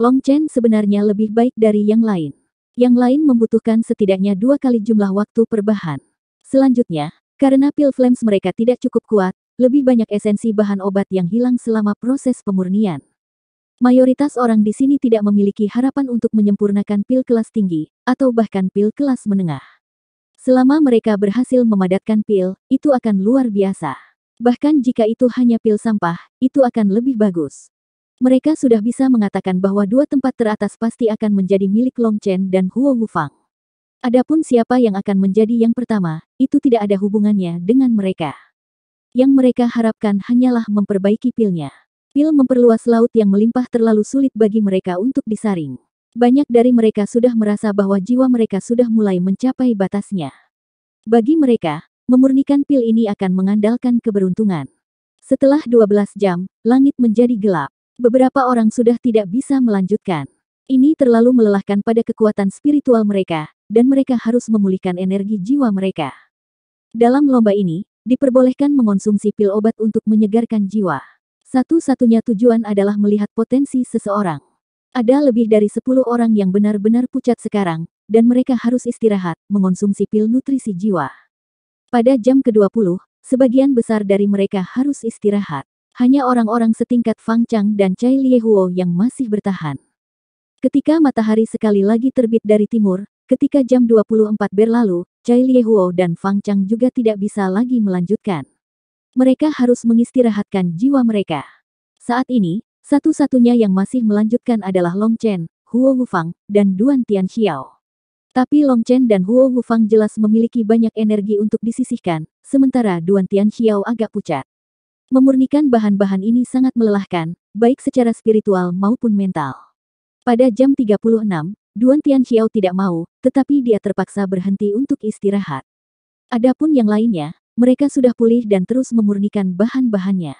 Long Chen sebenarnya lebih baik dari yang lain. Yang lain membutuhkan setidaknya dua kali jumlah waktu per bahan. Selanjutnya, karena pil flames mereka tidak cukup kuat, lebih banyak esensi bahan obat yang hilang selama proses pemurnian. Mayoritas orang di sini tidak memiliki harapan untuk menyempurnakan pil kelas tinggi, atau bahkan pil kelas menengah. Selama mereka berhasil memadatkan pil, itu akan luar biasa. Bahkan jika itu hanya pil sampah, itu akan lebih bagus mereka sudah bisa mengatakan bahwa dua tempat teratas pasti akan menjadi milik Long Chen dan Huo Wufang. Adapun siapa yang akan menjadi yang pertama, itu tidak ada hubungannya dengan mereka. Yang mereka harapkan hanyalah memperbaiki pilnya. Pil memperluas laut yang melimpah terlalu sulit bagi mereka untuk disaring. Banyak dari mereka sudah merasa bahwa jiwa mereka sudah mulai mencapai batasnya. Bagi mereka, memurnikan pil ini akan mengandalkan keberuntungan. Setelah 12 jam, langit menjadi gelap beberapa orang sudah tidak bisa melanjutkan. Ini terlalu melelahkan pada kekuatan spiritual mereka, dan mereka harus memulihkan energi jiwa mereka. Dalam lomba ini, diperbolehkan mengonsumsi pil obat untuk menyegarkan jiwa. Satu-satunya tujuan adalah melihat potensi seseorang. Ada lebih dari 10 orang yang benar-benar pucat sekarang, dan mereka harus istirahat, mengonsumsi pil nutrisi jiwa. Pada jam ke-20, sebagian besar dari mereka harus istirahat. Hanya orang-orang setingkat Fang Chang dan Chai Liehuo yang masih bertahan. Ketika matahari sekali lagi terbit dari timur, ketika jam 24 berlalu, Chai Liehuo dan Fang Chang juga tidak bisa lagi melanjutkan. Mereka harus mengistirahatkan jiwa mereka. Saat ini, satu-satunya yang masih melanjutkan adalah Long Chen, Huo Wufang, dan Duan Tian Xiao. Tapi Long Chen dan Huo Wufang jelas memiliki banyak energi untuk disisihkan, sementara Duan Tian Xiao agak pucat. Memurnikan bahan-bahan ini sangat melelahkan, baik secara spiritual maupun mental. Pada jam 36, Duan Tian Xiao tidak mau, tetapi dia terpaksa berhenti untuk istirahat. Adapun yang lainnya, mereka sudah pulih dan terus memurnikan bahan-bahannya.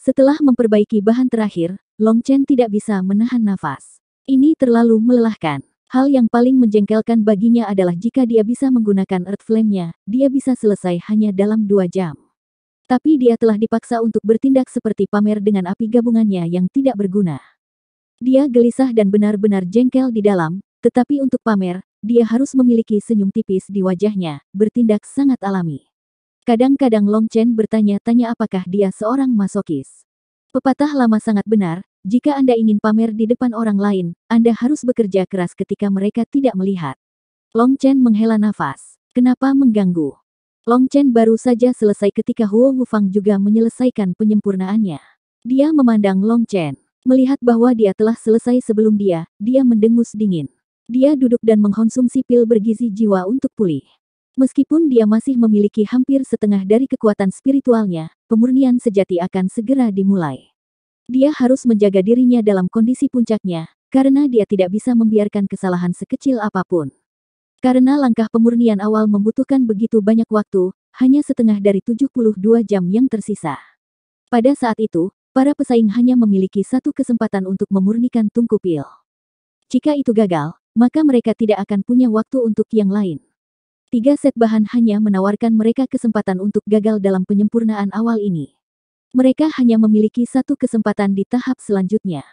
Setelah memperbaiki bahan terakhir, Long Chen tidak bisa menahan nafas. Ini terlalu melelahkan. Hal yang paling menjengkelkan baginya adalah jika dia bisa menggunakan Earth Flame-nya, dia bisa selesai hanya dalam dua jam. Tapi dia telah dipaksa untuk bertindak seperti pamer dengan api gabungannya yang tidak berguna. Dia gelisah dan benar-benar jengkel di dalam, tetapi untuk pamer, dia harus memiliki senyum tipis di wajahnya, bertindak sangat alami. Kadang-kadang Long Chen bertanya-tanya apakah dia seorang masokis. Pepatah lama sangat benar, jika Anda ingin pamer di depan orang lain, Anda harus bekerja keras ketika mereka tidak melihat. Long Chen menghela nafas. Kenapa mengganggu? Long Chen baru saja selesai ketika Huo Wufang juga menyelesaikan penyempurnaannya. Dia memandang Long Chen. Melihat bahwa dia telah selesai sebelum dia, dia mendengus dingin. Dia duduk dan mengkonsumsi pil bergizi jiwa untuk pulih. Meskipun dia masih memiliki hampir setengah dari kekuatan spiritualnya, pemurnian sejati akan segera dimulai. Dia harus menjaga dirinya dalam kondisi puncaknya, karena dia tidak bisa membiarkan kesalahan sekecil apapun. Karena langkah pemurnian awal membutuhkan begitu banyak waktu, hanya setengah dari 72 jam yang tersisa. Pada saat itu, para pesaing hanya memiliki satu kesempatan untuk memurnikan tungku pil. Jika itu gagal, maka mereka tidak akan punya waktu untuk yang lain. Tiga set bahan hanya menawarkan mereka kesempatan untuk gagal dalam penyempurnaan awal ini. Mereka hanya memiliki satu kesempatan di tahap selanjutnya.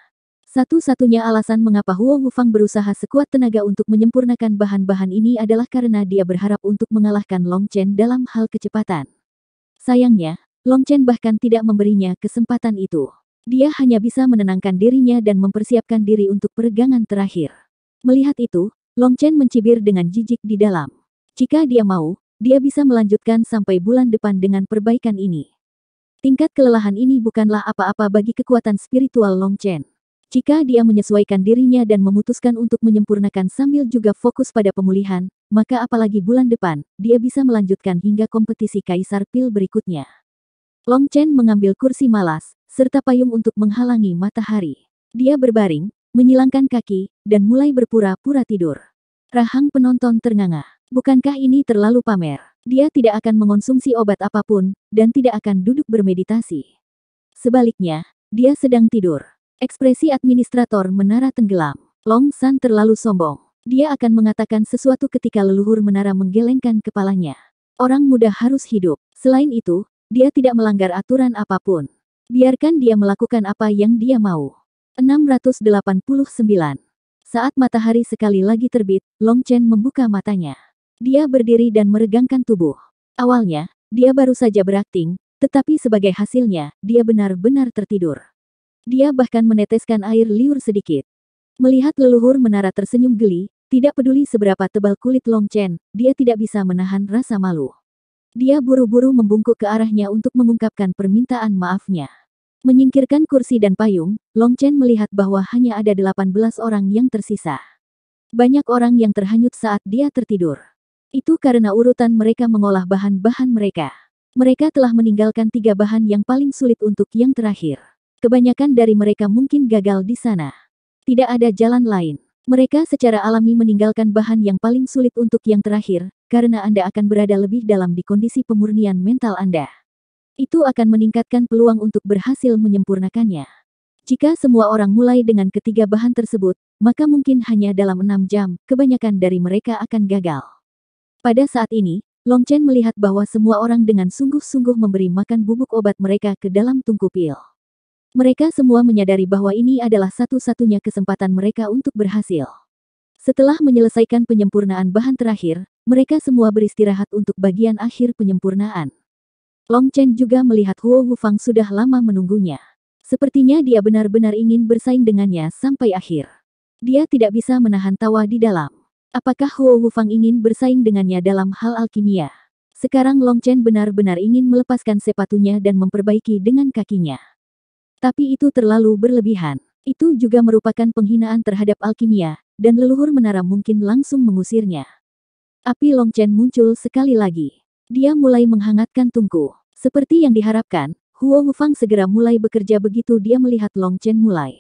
Satu-satunya alasan mengapa Huo Wufang berusaha sekuat tenaga untuk menyempurnakan bahan-bahan ini adalah karena dia berharap untuk mengalahkan Long Chen dalam hal kecepatan. Sayangnya, Long Chen bahkan tidak memberinya kesempatan itu. Dia hanya bisa menenangkan dirinya dan mempersiapkan diri untuk peregangan terakhir. Melihat itu, Long Chen mencibir dengan jijik di dalam. Jika dia mau, dia bisa melanjutkan sampai bulan depan dengan perbaikan ini. Tingkat kelelahan ini bukanlah apa-apa bagi kekuatan spiritual Long Chen. Jika dia menyesuaikan dirinya dan memutuskan untuk menyempurnakan sambil juga fokus pada pemulihan, maka apalagi bulan depan, dia bisa melanjutkan hingga kompetisi Kaisar Pil berikutnya. Long Chen mengambil kursi malas, serta payung untuk menghalangi matahari. Dia berbaring, menyilangkan kaki, dan mulai berpura-pura tidur. Rahang penonton ternganga. Bukankah ini terlalu pamer? Dia tidak akan mengonsumsi obat apapun, dan tidak akan duduk bermeditasi. Sebaliknya, dia sedang tidur. Ekspresi administrator menara tenggelam. Long San terlalu sombong. Dia akan mengatakan sesuatu ketika leluhur menara menggelengkan kepalanya. Orang muda harus hidup. Selain itu, dia tidak melanggar aturan apapun. Biarkan dia melakukan apa yang dia mau. 689. Saat matahari sekali lagi terbit, Long Chen membuka matanya. Dia berdiri dan meregangkan tubuh. Awalnya, dia baru saja berakting, tetapi sebagai hasilnya, dia benar-benar tertidur. Dia bahkan meneteskan air liur sedikit. Melihat leluhur menara tersenyum geli, tidak peduli seberapa tebal kulit Long Chen, dia tidak bisa menahan rasa malu. Dia buru-buru membungkuk ke arahnya untuk mengungkapkan permintaan maafnya. Menyingkirkan kursi dan payung, Long Chen melihat bahwa hanya ada 18 orang yang tersisa. Banyak orang yang terhanyut saat dia tertidur. Itu karena urutan mereka mengolah bahan-bahan mereka. Mereka telah meninggalkan tiga bahan yang paling sulit untuk yang terakhir. Kebanyakan dari mereka mungkin gagal di sana. Tidak ada jalan lain. Mereka secara alami meninggalkan bahan yang paling sulit untuk yang terakhir, karena Anda akan berada lebih dalam di kondisi pemurnian mental Anda. Itu akan meningkatkan peluang untuk berhasil menyempurnakannya. Jika semua orang mulai dengan ketiga bahan tersebut, maka mungkin hanya dalam enam jam, kebanyakan dari mereka akan gagal. Pada saat ini, Long Chen melihat bahwa semua orang dengan sungguh-sungguh memberi makan bubuk obat mereka ke dalam tungku pil. Mereka semua menyadari bahwa ini adalah satu-satunya kesempatan mereka untuk berhasil. Setelah menyelesaikan penyempurnaan bahan terakhir, mereka semua beristirahat untuk bagian akhir penyempurnaan. Long Chen juga melihat Huo Wufang sudah lama menunggunya. Sepertinya dia benar-benar ingin bersaing dengannya sampai akhir. Dia tidak bisa menahan tawa di dalam. Apakah Huo Wufang ingin bersaing dengannya dalam hal alkimia? Sekarang Long Chen benar-benar ingin melepaskan sepatunya dan memperbaiki dengan kakinya. Tapi itu terlalu berlebihan. Itu juga merupakan penghinaan terhadap alkimia, dan leluhur menara mungkin langsung mengusirnya. Api Longchen muncul sekali lagi. Dia mulai menghangatkan tungku. Seperti yang diharapkan, Huo Wufang segera mulai bekerja begitu dia melihat Longchen mulai.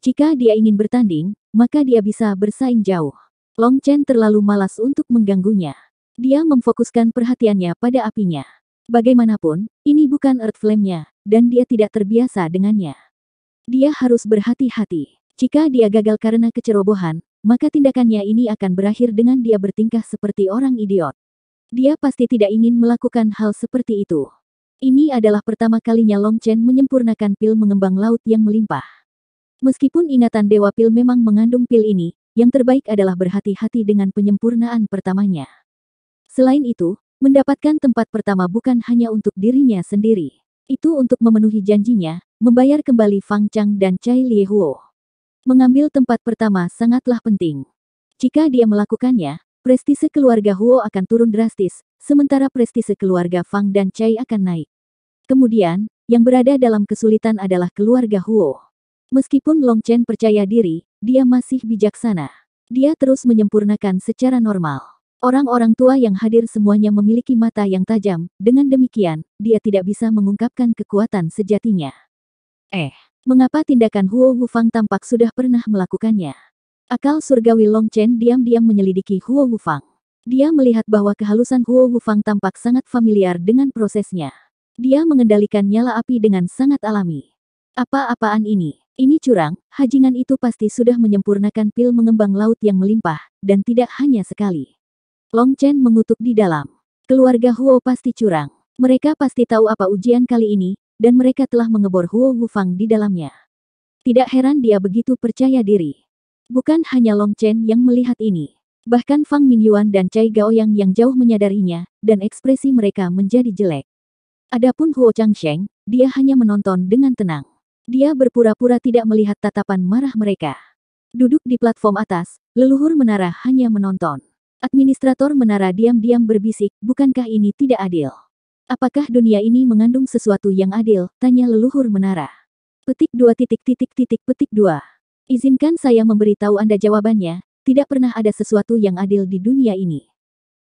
Jika dia ingin bertanding, maka dia bisa bersaing jauh. Long Chen terlalu malas untuk mengganggunya. Dia memfokuskan perhatiannya pada apinya. Bagaimanapun, ini bukan Earth Flame-nya, dan dia tidak terbiasa dengannya. Dia harus berhati-hati. Jika dia gagal karena kecerobohan, maka tindakannya ini akan berakhir dengan dia bertingkah seperti orang idiot. Dia pasti tidak ingin melakukan hal seperti itu. Ini adalah pertama kalinya Long Chen menyempurnakan pil mengembang laut yang melimpah. Meskipun ingatan Dewa Pil memang mengandung pil ini, yang terbaik adalah berhati-hati dengan penyempurnaan pertamanya. Selain itu, Mendapatkan tempat pertama bukan hanya untuk dirinya sendiri. Itu untuk memenuhi janjinya, membayar kembali Fang Chang dan Chai Huo. Mengambil tempat pertama sangatlah penting. Jika dia melakukannya, prestise keluarga Huo akan turun drastis, sementara prestise keluarga Fang dan Cai akan naik. Kemudian, yang berada dalam kesulitan adalah keluarga Huo. Meskipun Long Chen percaya diri, dia masih bijaksana. Dia terus menyempurnakan secara normal. Orang-orang tua yang hadir semuanya memiliki mata yang tajam, dengan demikian, dia tidak bisa mengungkapkan kekuatan sejatinya. Eh, mengapa tindakan Huo Wufang tampak sudah pernah melakukannya? Akal surgawi Long Chen diam-diam menyelidiki Huo Wufang. Dia melihat bahwa kehalusan Huo Wufang tampak sangat familiar dengan prosesnya. Dia mengendalikan nyala api dengan sangat alami. Apa-apaan ini? Ini curang, hajingan itu pasti sudah menyempurnakan pil mengembang laut yang melimpah, dan tidak hanya sekali. Long Chen mengutuk di dalam. Keluarga Huo pasti curang. Mereka pasti tahu apa ujian kali ini, dan mereka telah mengebor Huo Wufang di dalamnya. Tidak heran dia begitu percaya diri. Bukan hanya Long Chen yang melihat ini. Bahkan Fang Mingyuan dan Cai Gaoyang yang jauh menyadarinya, dan ekspresi mereka menjadi jelek. Adapun Huo Changsheng, dia hanya menonton dengan tenang. Dia berpura-pura tidak melihat tatapan marah mereka. Duduk di platform atas, leluhur menara hanya menonton. Administrator menara diam-diam berbisik, bukankah ini tidak adil? Apakah dunia ini mengandung sesuatu yang adil? Tanya leluhur menara. Petik dua titik titik titik petik dua. Izinkan saya memberitahu Anda jawabannya, tidak pernah ada sesuatu yang adil di dunia ini.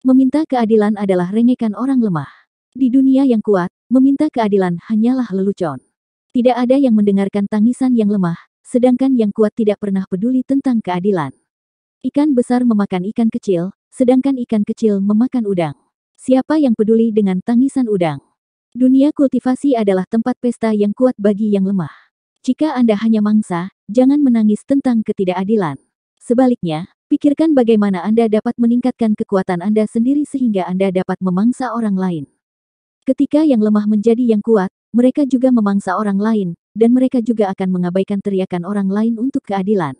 Meminta keadilan adalah rengekan orang lemah. Di dunia yang kuat, meminta keadilan hanyalah lelucon. Tidak ada yang mendengarkan tangisan yang lemah, sedangkan yang kuat tidak pernah peduli tentang keadilan. Ikan besar memakan ikan kecil, sedangkan ikan kecil memakan udang. Siapa yang peduli dengan tangisan udang? Dunia kultivasi adalah tempat pesta yang kuat bagi yang lemah. Jika Anda hanya mangsa, jangan menangis tentang ketidakadilan. Sebaliknya, pikirkan bagaimana Anda dapat meningkatkan kekuatan Anda sendiri sehingga Anda dapat memangsa orang lain. Ketika yang lemah menjadi yang kuat, mereka juga memangsa orang lain, dan mereka juga akan mengabaikan teriakan orang lain untuk keadilan.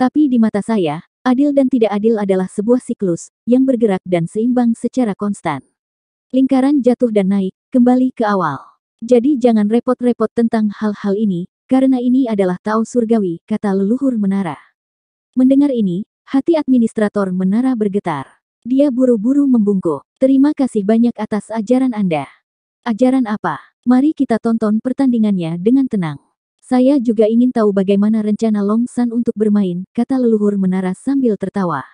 Tapi di mata saya, Adil dan tidak adil adalah sebuah siklus yang bergerak dan seimbang secara konstan. Lingkaran jatuh dan naik kembali ke awal. Jadi jangan repot-repot tentang hal-hal ini, karena ini adalah tau surgawi, kata leluhur menara. Mendengar ini, hati administrator menara bergetar. Dia buru-buru membungkuk. Terima kasih banyak atas ajaran Anda. Ajaran apa? Mari kita tonton pertandingannya dengan tenang. Saya juga ingin tahu bagaimana rencana Long San untuk bermain, kata leluhur menara sambil tertawa.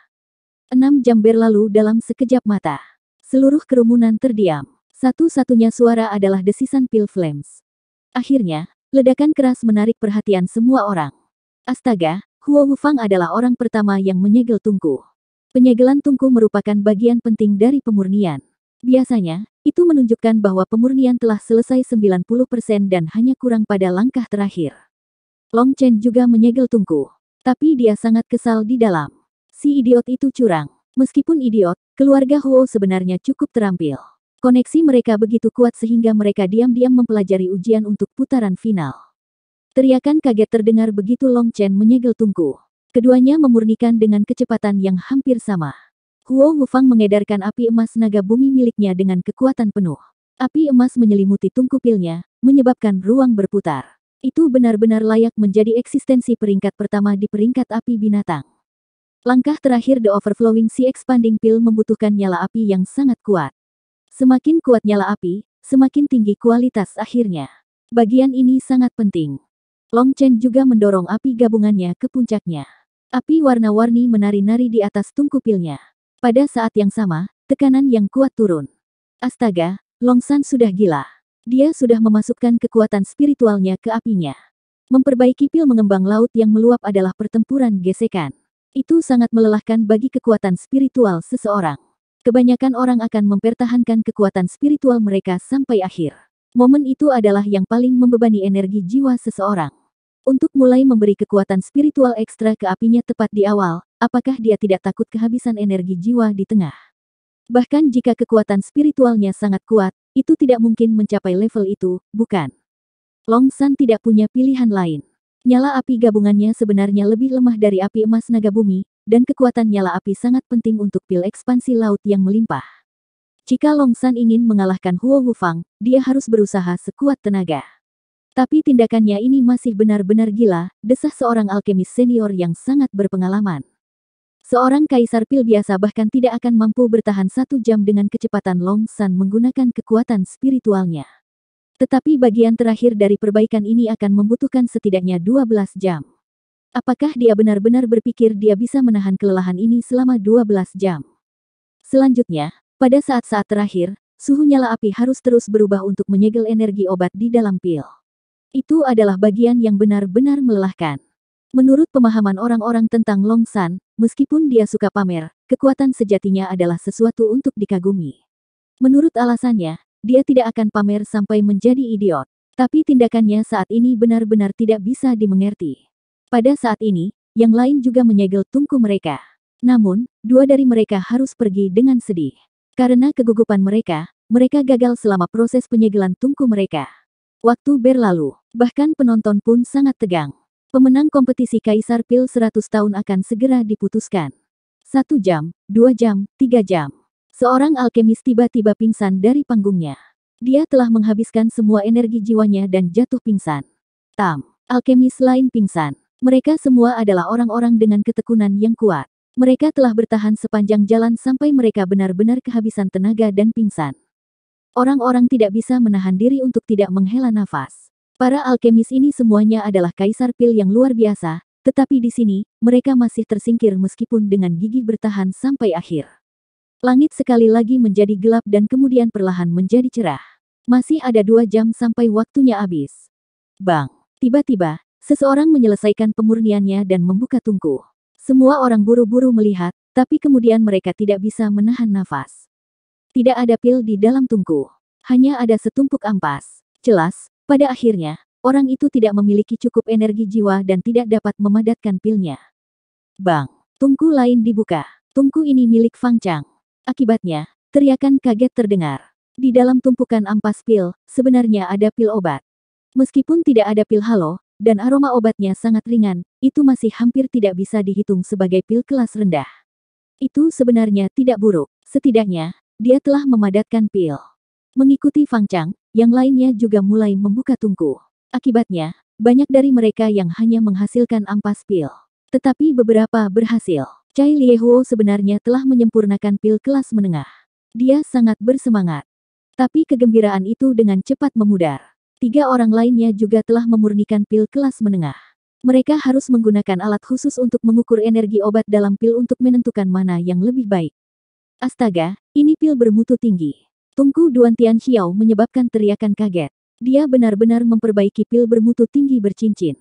Enam jam berlalu dalam sekejap mata. Seluruh kerumunan terdiam. Satu-satunya suara adalah desisan pil flames. Akhirnya, ledakan keras menarik perhatian semua orang. Astaga, Huo Wufang adalah orang pertama yang menyegel tungku. Penyegelan tungku merupakan bagian penting dari pemurnian. Biasanya, itu menunjukkan bahwa pemurnian telah selesai 90% dan hanya kurang pada langkah terakhir. Long Chen juga menyegel tungku. Tapi dia sangat kesal di dalam. Si idiot itu curang. Meskipun idiot, keluarga Huo sebenarnya cukup terampil. Koneksi mereka begitu kuat sehingga mereka diam-diam mempelajari ujian untuk putaran final. Teriakan kaget terdengar begitu Long Chen menyegel tungku. Keduanya memurnikan dengan kecepatan yang hampir sama. Huo Wufang mengedarkan api emas naga bumi miliknya dengan kekuatan penuh. Api emas menyelimuti tungku pilnya, menyebabkan ruang berputar. Itu benar-benar layak menjadi eksistensi peringkat pertama di peringkat api binatang. Langkah terakhir The Overflowing Sea Expanding Pill membutuhkan nyala api yang sangat kuat. Semakin kuat nyala api, semakin tinggi kualitas akhirnya. Bagian ini sangat penting. Long Chen juga mendorong api gabungannya ke puncaknya. Api warna-warni menari-nari di atas tungku pilnya. Pada saat yang sama, tekanan yang kuat turun. Astaga, Longsan sudah gila. Dia sudah memasukkan kekuatan spiritualnya ke apinya. Memperbaiki pil mengembang laut yang meluap adalah pertempuran gesekan. Itu sangat melelahkan bagi kekuatan spiritual seseorang. Kebanyakan orang akan mempertahankan kekuatan spiritual mereka sampai akhir. Momen itu adalah yang paling membebani energi jiwa seseorang untuk mulai memberi kekuatan spiritual ekstra ke apinya tepat di awal, apakah dia tidak takut kehabisan energi jiwa di tengah? Bahkan jika kekuatan spiritualnya sangat kuat, itu tidak mungkin mencapai level itu, bukan? Long San tidak punya pilihan lain. Nyala api gabungannya sebenarnya lebih lemah dari api emas naga bumi, dan kekuatan nyala api sangat penting untuk pil ekspansi laut yang melimpah. Jika Long San ingin mengalahkan Huo Wufang, dia harus berusaha sekuat tenaga. Tapi tindakannya ini masih benar-benar gila, desah seorang alkemis senior yang sangat berpengalaman. Seorang kaisar pil biasa bahkan tidak akan mampu bertahan satu jam dengan kecepatan Long San menggunakan kekuatan spiritualnya. Tetapi bagian terakhir dari perbaikan ini akan membutuhkan setidaknya 12 jam. Apakah dia benar-benar berpikir dia bisa menahan kelelahan ini selama 12 jam? Selanjutnya, pada saat-saat terakhir, suhu nyala api harus terus berubah untuk menyegel energi obat di dalam pil. Itu adalah bagian yang benar-benar melelahkan. Menurut pemahaman orang-orang tentang Longsan, meskipun dia suka pamer, kekuatan sejatinya adalah sesuatu untuk dikagumi. Menurut alasannya, dia tidak akan pamer sampai menjadi idiot. Tapi tindakannya saat ini benar-benar tidak bisa dimengerti. Pada saat ini, yang lain juga menyegel tungku mereka. Namun, dua dari mereka harus pergi dengan sedih. Karena kegugupan mereka, mereka gagal selama proses penyegelan tungku mereka. Waktu berlalu, Bahkan penonton pun sangat tegang. Pemenang kompetisi Kaisar Pil 100 tahun akan segera diputuskan. Satu jam, dua jam, tiga jam. Seorang alkemis tiba-tiba pingsan dari panggungnya. Dia telah menghabiskan semua energi jiwanya dan jatuh pingsan. Tam, alkemis lain pingsan. Mereka semua adalah orang-orang dengan ketekunan yang kuat. Mereka telah bertahan sepanjang jalan sampai mereka benar-benar kehabisan tenaga dan pingsan. Orang-orang tidak bisa menahan diri untuk tidak menghela nafas. Para alkemis ini semuanya adalah kaisar pil yang luar biasa, tetapi di sini, mereka masih tersingkir meskipun dengan gigi bertahan sampai akhir. Langit sekali lagi menjadi gelap dan kemudian perlahan menjadi cerah. Masih ada dua jam sampai waktunya habis. Bang, tiba-tiba, seseorang menyelesaikan pemurniannya dan membuka tungku. Semua orang buru-buru melihat, tapi kemudian mereka tidak bisa menahan nafas. Tidak ada pil di dalam tungku. Hanya ada setumpuk ampas. Jelas, pada akhirnya, orang itu tidak memiliki cukup energi jiwa dan tidak dapat memadatkan pilnya. Bang, tungku lain dibuka. Tungku ini milik Fang Chang. Akibatnya, teriakan kaget terdengar. Di dalam tumpukan ampas pil, sebenarnya ada pil obat. Meskipun tidak ada pil halo, dan aroma obatnya sangat ringan, itu masih hampir tidak bisa dihitung sebagai pil kelas rendah. Itu sebenarnya tidak buruk. Setidaknya, dia telah memadatkan pil. Mengikuti Fang Chang, yang lainnya juga mulai membuka tungku. Akibatnya, banyak dari mereka yang hanya menghasilkan ampas pil. Tetapi beberapa berhasil. Cai Liehuo sebenarnya telah menyempurnakan pil kelas menengah. Dia sangat bersemangat. Tapi kegembiraan itu dengan cepat memudar. Tiga orang lainnya juga telah memurnikan pil kelas menengah. Mereka harus menggunakan alat khusus untuk mengukur energi obat dalam pil untuk menentukan mana yang lebih baik. Astaga, ini pil bermutu tinggi. Tungku Duan Tian Xiao menyebabkan teriakan kaget. Dia benar-benar memperbaiki pil bermutu tinggi bercincin.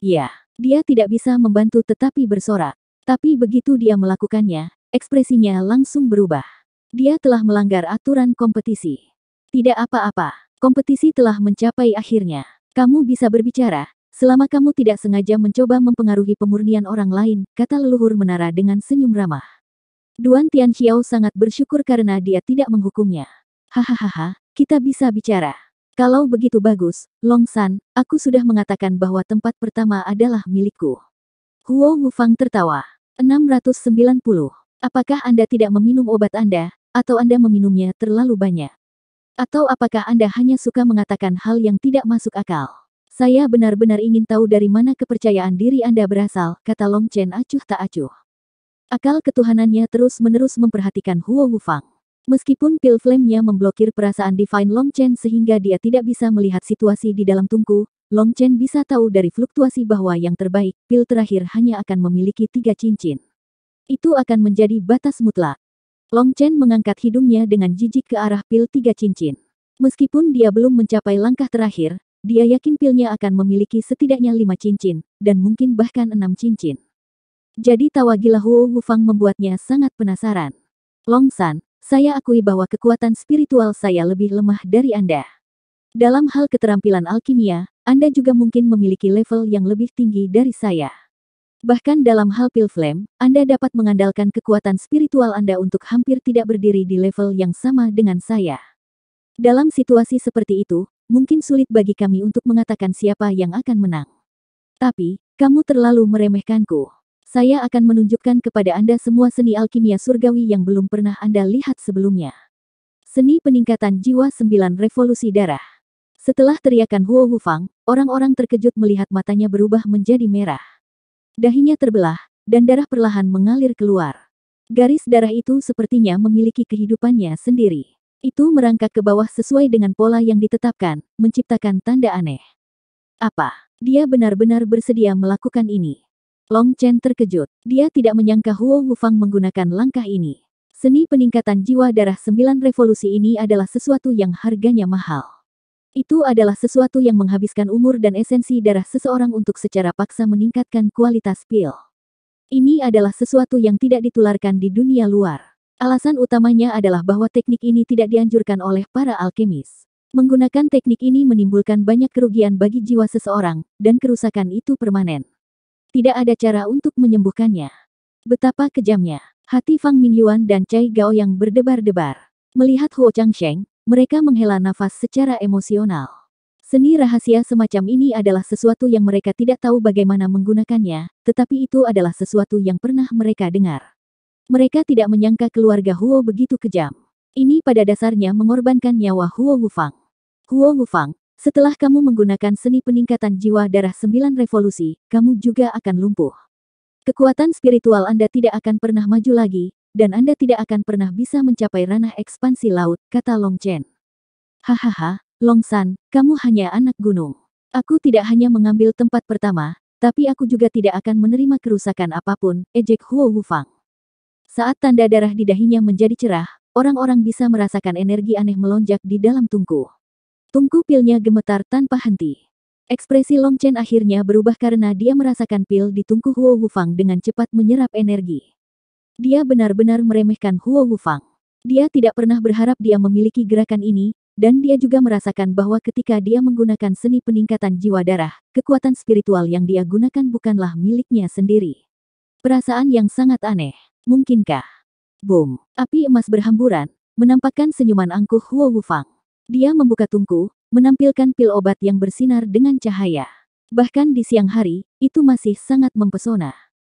Ya, dia tidak bisa membantu tetapi bersorak. Tapi begitu dia melakukannya, ekspresinya langsung berubah. Dia telah melanggar aturan kompetisi. Tidak apa-apa, kompetisi telah mencapai akhirnya. Kamu bisa berbicara, selama kamu tidak sengaja mencoba mempengaruhi pemurnian orang lain, kata leluhur menara dengan senyum ramah. Duan Tian Xiao sangat bersyukur karena dia tidak menghukumnya. Hahaha, kita bisa bicara. Kalau begitu bagus, Long San, aku sudah mengatakan bahwa tempat pertama adalah milikku. Huo Wufang tertawa. 690. Apakah Anda tidak meminum obat Anda, atau Anda meminumnya terlalu banyak? Atau apakah Anda hanya suka mengatakan hal yang tidak masuk akal? Saya benar-benar ingin tahu dari mana kepercayaan diri Anda berasal, kata Long Chen acuh tak acuh. Akal ketuhanannya terus-menerus memperhatikan Huo Wufang. Meskipun pil flame-nya memblokir perasaan Divine Long Chen sehingga dia tidak bisa melihat situasi di dalam tungku, Long Chen bisa tahu dari fluktuasi bahwa yang terbaik, pil terakhir hanya akan memiliki tiga cincin. Itu akan menjadi batas mutlak. Long Chen mengangkat hidungnya dengan jijik ke arah pil tiga cincin. Meskipun dia belum mencapai langkah terakhir, dia yakin pilnya akan memiliki setidaknya lima cincin, dan mungkin bahkan enam cincin. Jadi tawa gila Huo Wufang membuatnya sangat penasaran. Long San, saya akui bahwa kekuatan spiritual saya lebih lemah dari Anda. Dalam hal keterampilan alkimia, Anda juga mungkin memiliki level yang lebih tinggi dari saya. Bahkan dalam hal pil flame, Anda dapat mengandalkan kekuatan spiritual Anda untuk hampir tidak berdiri di level yang sama dengan saya. Dalam situasi seperti itu, mungkin sulit bagi kami untuk mengatakan siapa yang akan menang. Tapi, kamu terlalu meremehkanku. Saya akan menunjukkan kepada Anda semua seni alkimia surgawi yang belum pernah Anda lihat sebelumnya. Seni peningkatan jiwa sembilan revolusi darah. Setelah teriakan Huo Hufang, orang-orang terkejut melihat matanya berubah menjadi merah. Dahinya terbelah, dan darah perlahan mengalir keluar. Garis darah itu sepertinya memiliki kehidupannya sendiri. Itu merangkak ke bawah sesuai dengan pola yang ditetapkan, menciptakan tanda aneh. Apa? Dia benar-benar bersedia melakukan ini. Long Chen terkejut. Dia tidak menyangka Huo Wufang menggunakan langkah ini. Seni peningkatan jiwa darah sembilan revolusi ini adalah sesuatu yang harganya mahal. Itu adalah sesuatu yang menghabiskan umur dan esensi darah seseorang untuk secara paksa meningkatkan kualitas pil. Ini adalah sesuatu yang tidak ditularkan di dunia luar. Alasan utamanya adalah bahwa teknik ini tidak dianjurkan oleh para alkemis. Menggunakan teknik ini menimbulkan banyak kerugian bagi jiwa seseorang, dan kerusakan itu permanen. Tidak ada cara untuk menyembuhkannya. Betapa kejamnya. Hati Fang Mingyuan dan Cai Gao yang berdebar-debar. Melihat Huo Changsheng, mereka menghela nafas secara emosional. Seni rahasia semacam ini adalah sesuatu yang mereka tidak tahu bagaimana menggunakannya, tetapi itu adalah sesuatu yang pernah mereka dengar. Mereka tidak menyangka keluarga Huo begitu kejam. Ini pada dasarnya mengorbankan nyawa Huo Wufang. Huo Wufang, setelah kamu menggunakan seni peningkatan jiwa darah sembilan revolusi, kamu juga akan lumpuh. Kekuatan spiritual Anda tidak akan pernah maju lagi, dan Anda tidak akan pernah bisa mencapai ranah ekspansi laut, kata Long Chen. Hahaha, Long San, kamu hanya anak gunung. Aku tidak hanya mengambil tempat pertama, tapi aku juga tidak akan menerima kerusakan apapun, ejek Huo Wufang. Saat tanda darah di dahinya menjadi cerah, orang-orang bisa merasakan energi aneh melonjak di dalam tungku. Tungku pilnya gemetar tanpa henti. Ekspresi Long Chen akhirnya berubah karena dia merasakan pil di tungku Huo Wufang dengan cepat menyerap energi. Dia benar-benar meremehkan Huo Wufang. Dia tidak pernah berharap dia memiliki gerakan ini, dan dia juga merasakan bahwa ketika dia menggunakan seni peningkatan jiwa darah, kekuatan spiritual yang dia gunakan bukanlah miliknya sendiri. Perasaan yang sangat aneh. Mungkinkah? Boom. Api emas berhamburan, menampakkan senyuman angkuh Huo Wufang. Dia membuka tungku, menampilkan pil obat yang bersinar dengan cahaya. Bahkan di siang hari, itu masih sangat mempesona.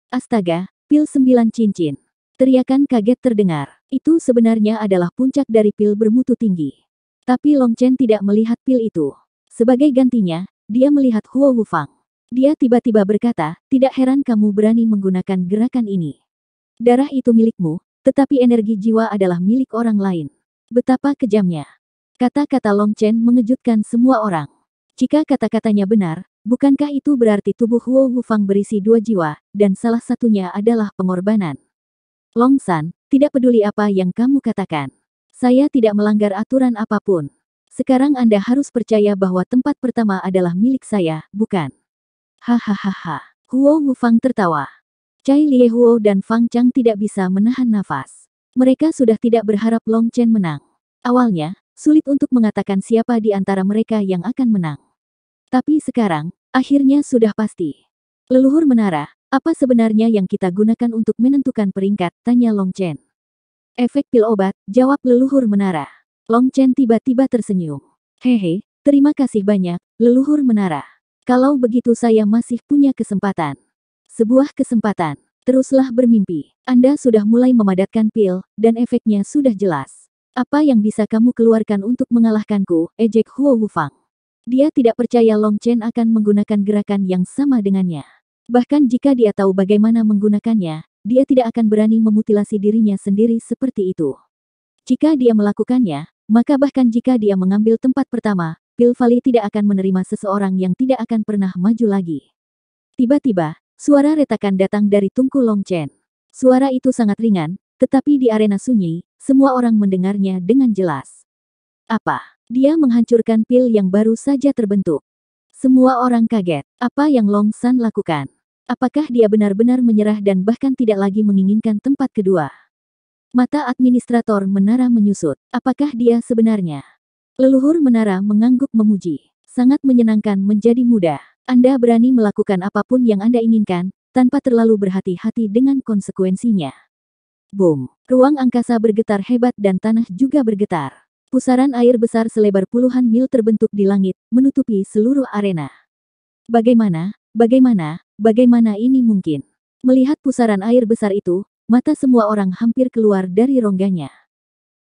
Astaga, pil sembilan cincin. Teriakan kaget terdengar. Itu sebenarnya adalah puncak dari pil bermutu tinggi. Tapi Long Chen tidak melihat pil itu. Sebagai gantinya, dia melihat Huo Wufang. Dia tiba-tiba berkata, tidak heran kamu berani menggunakan gerakan ini. Darah itu milikmu, tetapi energi jiwa adalah milik orang lain. Betapa kejamnya. Kata-kata Long Chen mengejutkan semua orang. Jika kata-katanya benar, bukankah itu berarti tubuh Huo Wufang berisi dua jiwa, dan salah satunya adalah pengorbanan? Long San, tidak peduli apa yang kamu katakan. Saya tidak melanggar aturan apapun. Sekarang Anda harus percaya bahwa tempat pertama adalah milik saya, bukan? Hahaha. Huo Wufang tertawa. Cai Lie Huo dan Fang Chang tidak bisa menahan nafas. Mereka sudah tidak berharap Long Chen menang. Awalnya, sulit untuk mengatakan siapa di antara mereka yang akan menang. Tapi sekarang, akhirnya sudah pasti. Leluhur menara, apa sebenarnya yang kita gunakan untuk menentukan peringkat? Tanya Long Chen. Efek pil obat, jawab leluhur menara. Long Chen tiba-tiba tersenyum. Hehe, terima kasih banyak, leluhur menara. Kalau begitu saya masih punya kesempatan. Sebuah kesempatan. Teruslah bermimpi. Anda sudah mulai memadatkan pil, dan efeknya sudah jelas. Apa yang bisa kamu keluarkan untuk mengalahkanku, ejek Huo Wufang. Dia tidak percaya Long Chen akan menggunakan gerakan yang sama dengannya. Bahkan jika dia tahu bagaimana menggunakannya, dia tidak akan berani memutilasi dirinya sendiri seperti itu. Jika dia melakukannya, maka bahkan jika dia mengambil tempat pertama, Pil tidak akan menerima seseorang yang tidak akan pernah maju lagi. Tiba-tiba, suara retakan datang dari tungku Long Chen. Suara itu sangat ringan, tetapi di arena sunyi, semua orang mendengarnya dengan jelas. Apa? Dia menghancurkan pil yang baru saja terbentuk. Semua orang kaget. Apa yang Long San lakukan? Apakah dia benar-benar menyerah dan bahkan tidak lagi menginginkan tempat kedua? Mata administrator menara menyusut. Apakah dia sebenarnya? Leluhur menara mengangguk memuji. Sangat menyenangkan menjadi muda. Anda berani melakukan apapun yang Anda inginkan, tanpa terlalu berhati-hati dengan konsekuensinya. Boom. Ruang angkasa bergetar hebat dan tanah juga bergetar. Pusaran air besar selebar puluhan mil terbentuk di langit, menutupi seluruh arena. Bagaimana, bagaimana, bagaimana ini mungkin? Melihat pusaran air besar itu, mata semua orang hampir keluar dari rongganya.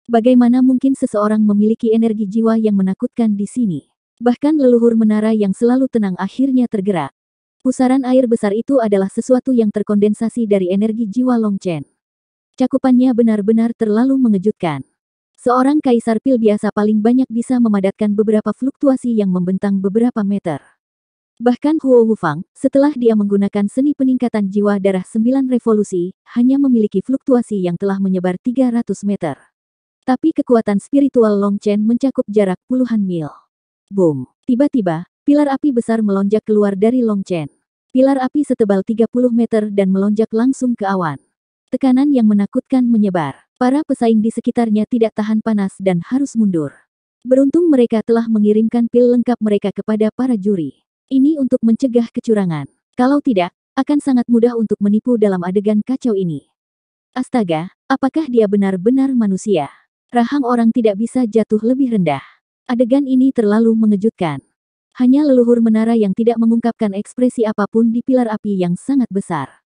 Bagaimana mungkin seseorang memiliki energi jiwa yang menakutkan di sini? Bahkan leluhur menara yang selalu tenang akhirnya tergerak. Pusaran air besar itu adalah sesuatu yang terkondensasi dari energi jiwa Long Chen. Cakupannya benar-benar terlalu mengejutkan. Seorang kaisar pil biasa paling banyak bisa memadatkan beberapa fluktuasi yang membentang beberapa meter. Bahkan Huo Wufang, setelah dia menggunakan seni peningkatan jiwa darah sembilan revolusi, hanya memiliki fluktuasi yang telah menyebar 300 meter. Tapi kekuatan spiritual Long Chen mencakup jarak puluhan mil. Boom! Tiba-tiba, pilar api besar melonjak keluar dari Long Chen. Pilar api setebal 30 meter dan melonjak langsung ke awan. Tekanan yang menakutkan menyebar. Para pesaing di sekitarnya tidak tahan panas dan harus mundur. Beruntung mereka telah mengirimkan pil lengkap mereka kepada para juri. Ini untuk mencegah kecurangan. Kalau tidak, akan sangat mudah untuk menipu dalam adegan kacau ini. Astaga, apakah dia benar-benar manusia? Rahang orang tidak bisa jatuh lebih rendah. Adegan ini terlalu mengejutkan. Hanya leluhur menara yang tidak mengungkapkan ekspresi apapun di pilar api yang sangat besar.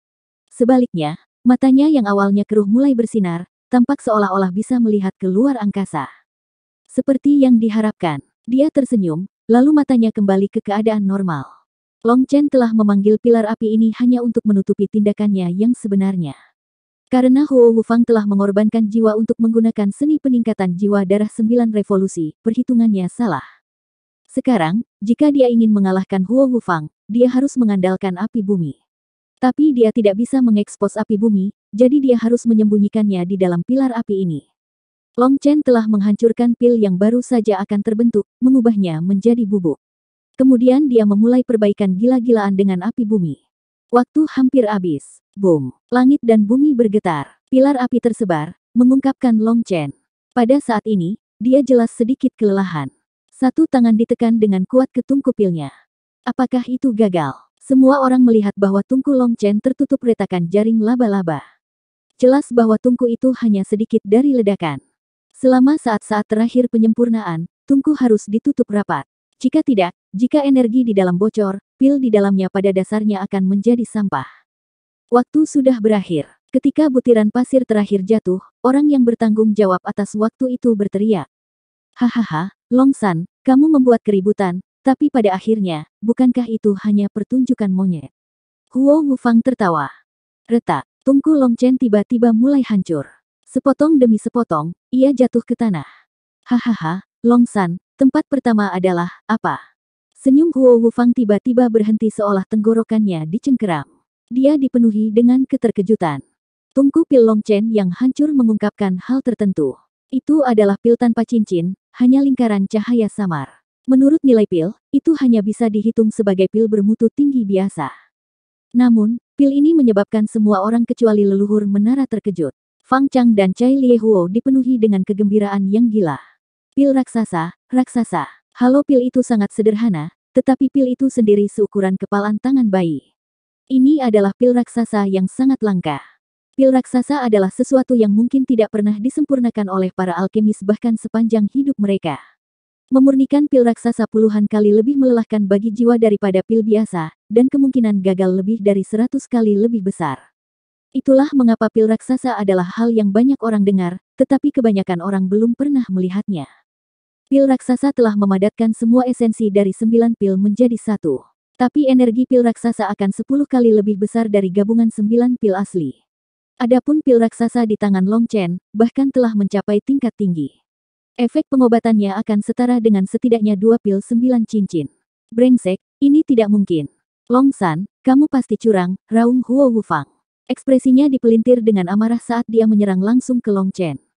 Sebaliknya, Matanya yang awalnya keruh mulai bersinar, tampak seolah-olah bisa melihat ke luar angkasa. Seperti yang diharapkan, dia tersenyum, lalu matanya kembali ke keadaan normal. Long Chen telah memanggil pilar api ini hanya untuk menutupi tindakannya yang sebenarnya. Karena Huo Wufang telah mengorbankan jiwa untuk menggunakan seni peningkatan jiwa darah sembilan revolusi, perhitungannya salah. Sekarang, jika dia ingin mengalahkan Huo Wufang, dia harus mengandalkan api bumi. Tapi dia tidak bisa mengekspos api bumi, jadi dia harus menyembunyikannya di dalam pilar api ini. Long Chen telah menghancurkan pil yang baru saja akan terbentuk, mengubahnya menjadi bubuk. Kemudian dia memulai perbaikan gila-gilaan dengan api bumi. Waktu hampir habis. Boom. Langit dan bumi bergetar. Pilar api tersebar, mengungkapkan Long Chen. Pada saat ini, dia jelas sedikit kelelahan. Satu tangan ditekan dengan kuat ke tungku pilnya. Apakah itu gagal? Semua orang melihat bahwa tungku Long Chen tertutup retakan jaring laba-laba. Jelas bahwa tungku itu hanya sedikit dari ledakan. Selama saat-saat terakhir penyempurnaan, tungku harus ditutup rapat. Jika tidak, jika energi di dalam bocor, pil di dalamnya pada dasarnya akan menjadi sampah. Waktu sudah berakhir. Ketika butiran pasir terakhir jatuh, orang yang bertanggung jawab atas waktu itu berteriak. Hahaha, Long San, kamu membuat keributan, tapi pada akhirnya, bukankah itu hanya pertunjukan monyet? Huo Wufang tertawa. Retak, tungku Longchen tiba-tiba mulai hancur. Sepotong demi sepotong, ia jatuh ke tanah. Hahaha, Longsan, tempat pertama adalah apa? Senyum Huo Wufang tiba-tiba berhenti seolah tenggorokannya dicengkeram. Dia dipenuhi dengan keterkejutan. Tungku pil Longchen yang hancur mengungkapkan hal tertentu. Itu adalah pil tanpa cincin, hanya lingkaran cahaya samar. Menurut nilai pil, itu hanya bisa dihitung sebagai pil bermutu tinggi biasa. Namun, pil ini menyebabkan semua orang kecuali leluhur menara terkejut. Fang Chang dan Chai Lie Huo dipenuhi dengan kegembiraan yang gila. Pil raksasa, raksasa. Halo pil itu sangat sederhana, tetapi pil itu sendiri seukuran kepalan tangan bayi. Ini adalah pil raksasa yang sangat langka. Pil raksasa adalah sesuatu yang mungkin tidak pernah disempurnakan oleh para alkemis bahkan sepanjang hidup mereka. Memurnikan pil raksasa puluhan kali lebih melelahkan bagi jiwa daripada pil biasa, dan kemungkinan gagal lebih dari seratus kali lebih besar. Itulah mengapa pil raksasa adalah hal yang banyak orang dengar, tetapi kebanyakan orang belum pernah melihatnya. Pil raksasa telah memadatkan semua esensi dari sembilan pil menjadi satu. Tapi energi pil raksasa akan sepuluh kali lebih besar dari gabungan sembilan pil asli. Adapun pil raksasa di tangan Long Chen, bahkan telah mencapai tingkat tinggi. Efek pengobatannya akan setara dengan setidaknya dua pil sembilan cincin. Brengsek, ini tidak mungkin. Long San, kamu pasti curang, Raung Huo Wufang. Ekspresinya dipelintir dengan amarah saat dia menyerang langsung ke Long Chen.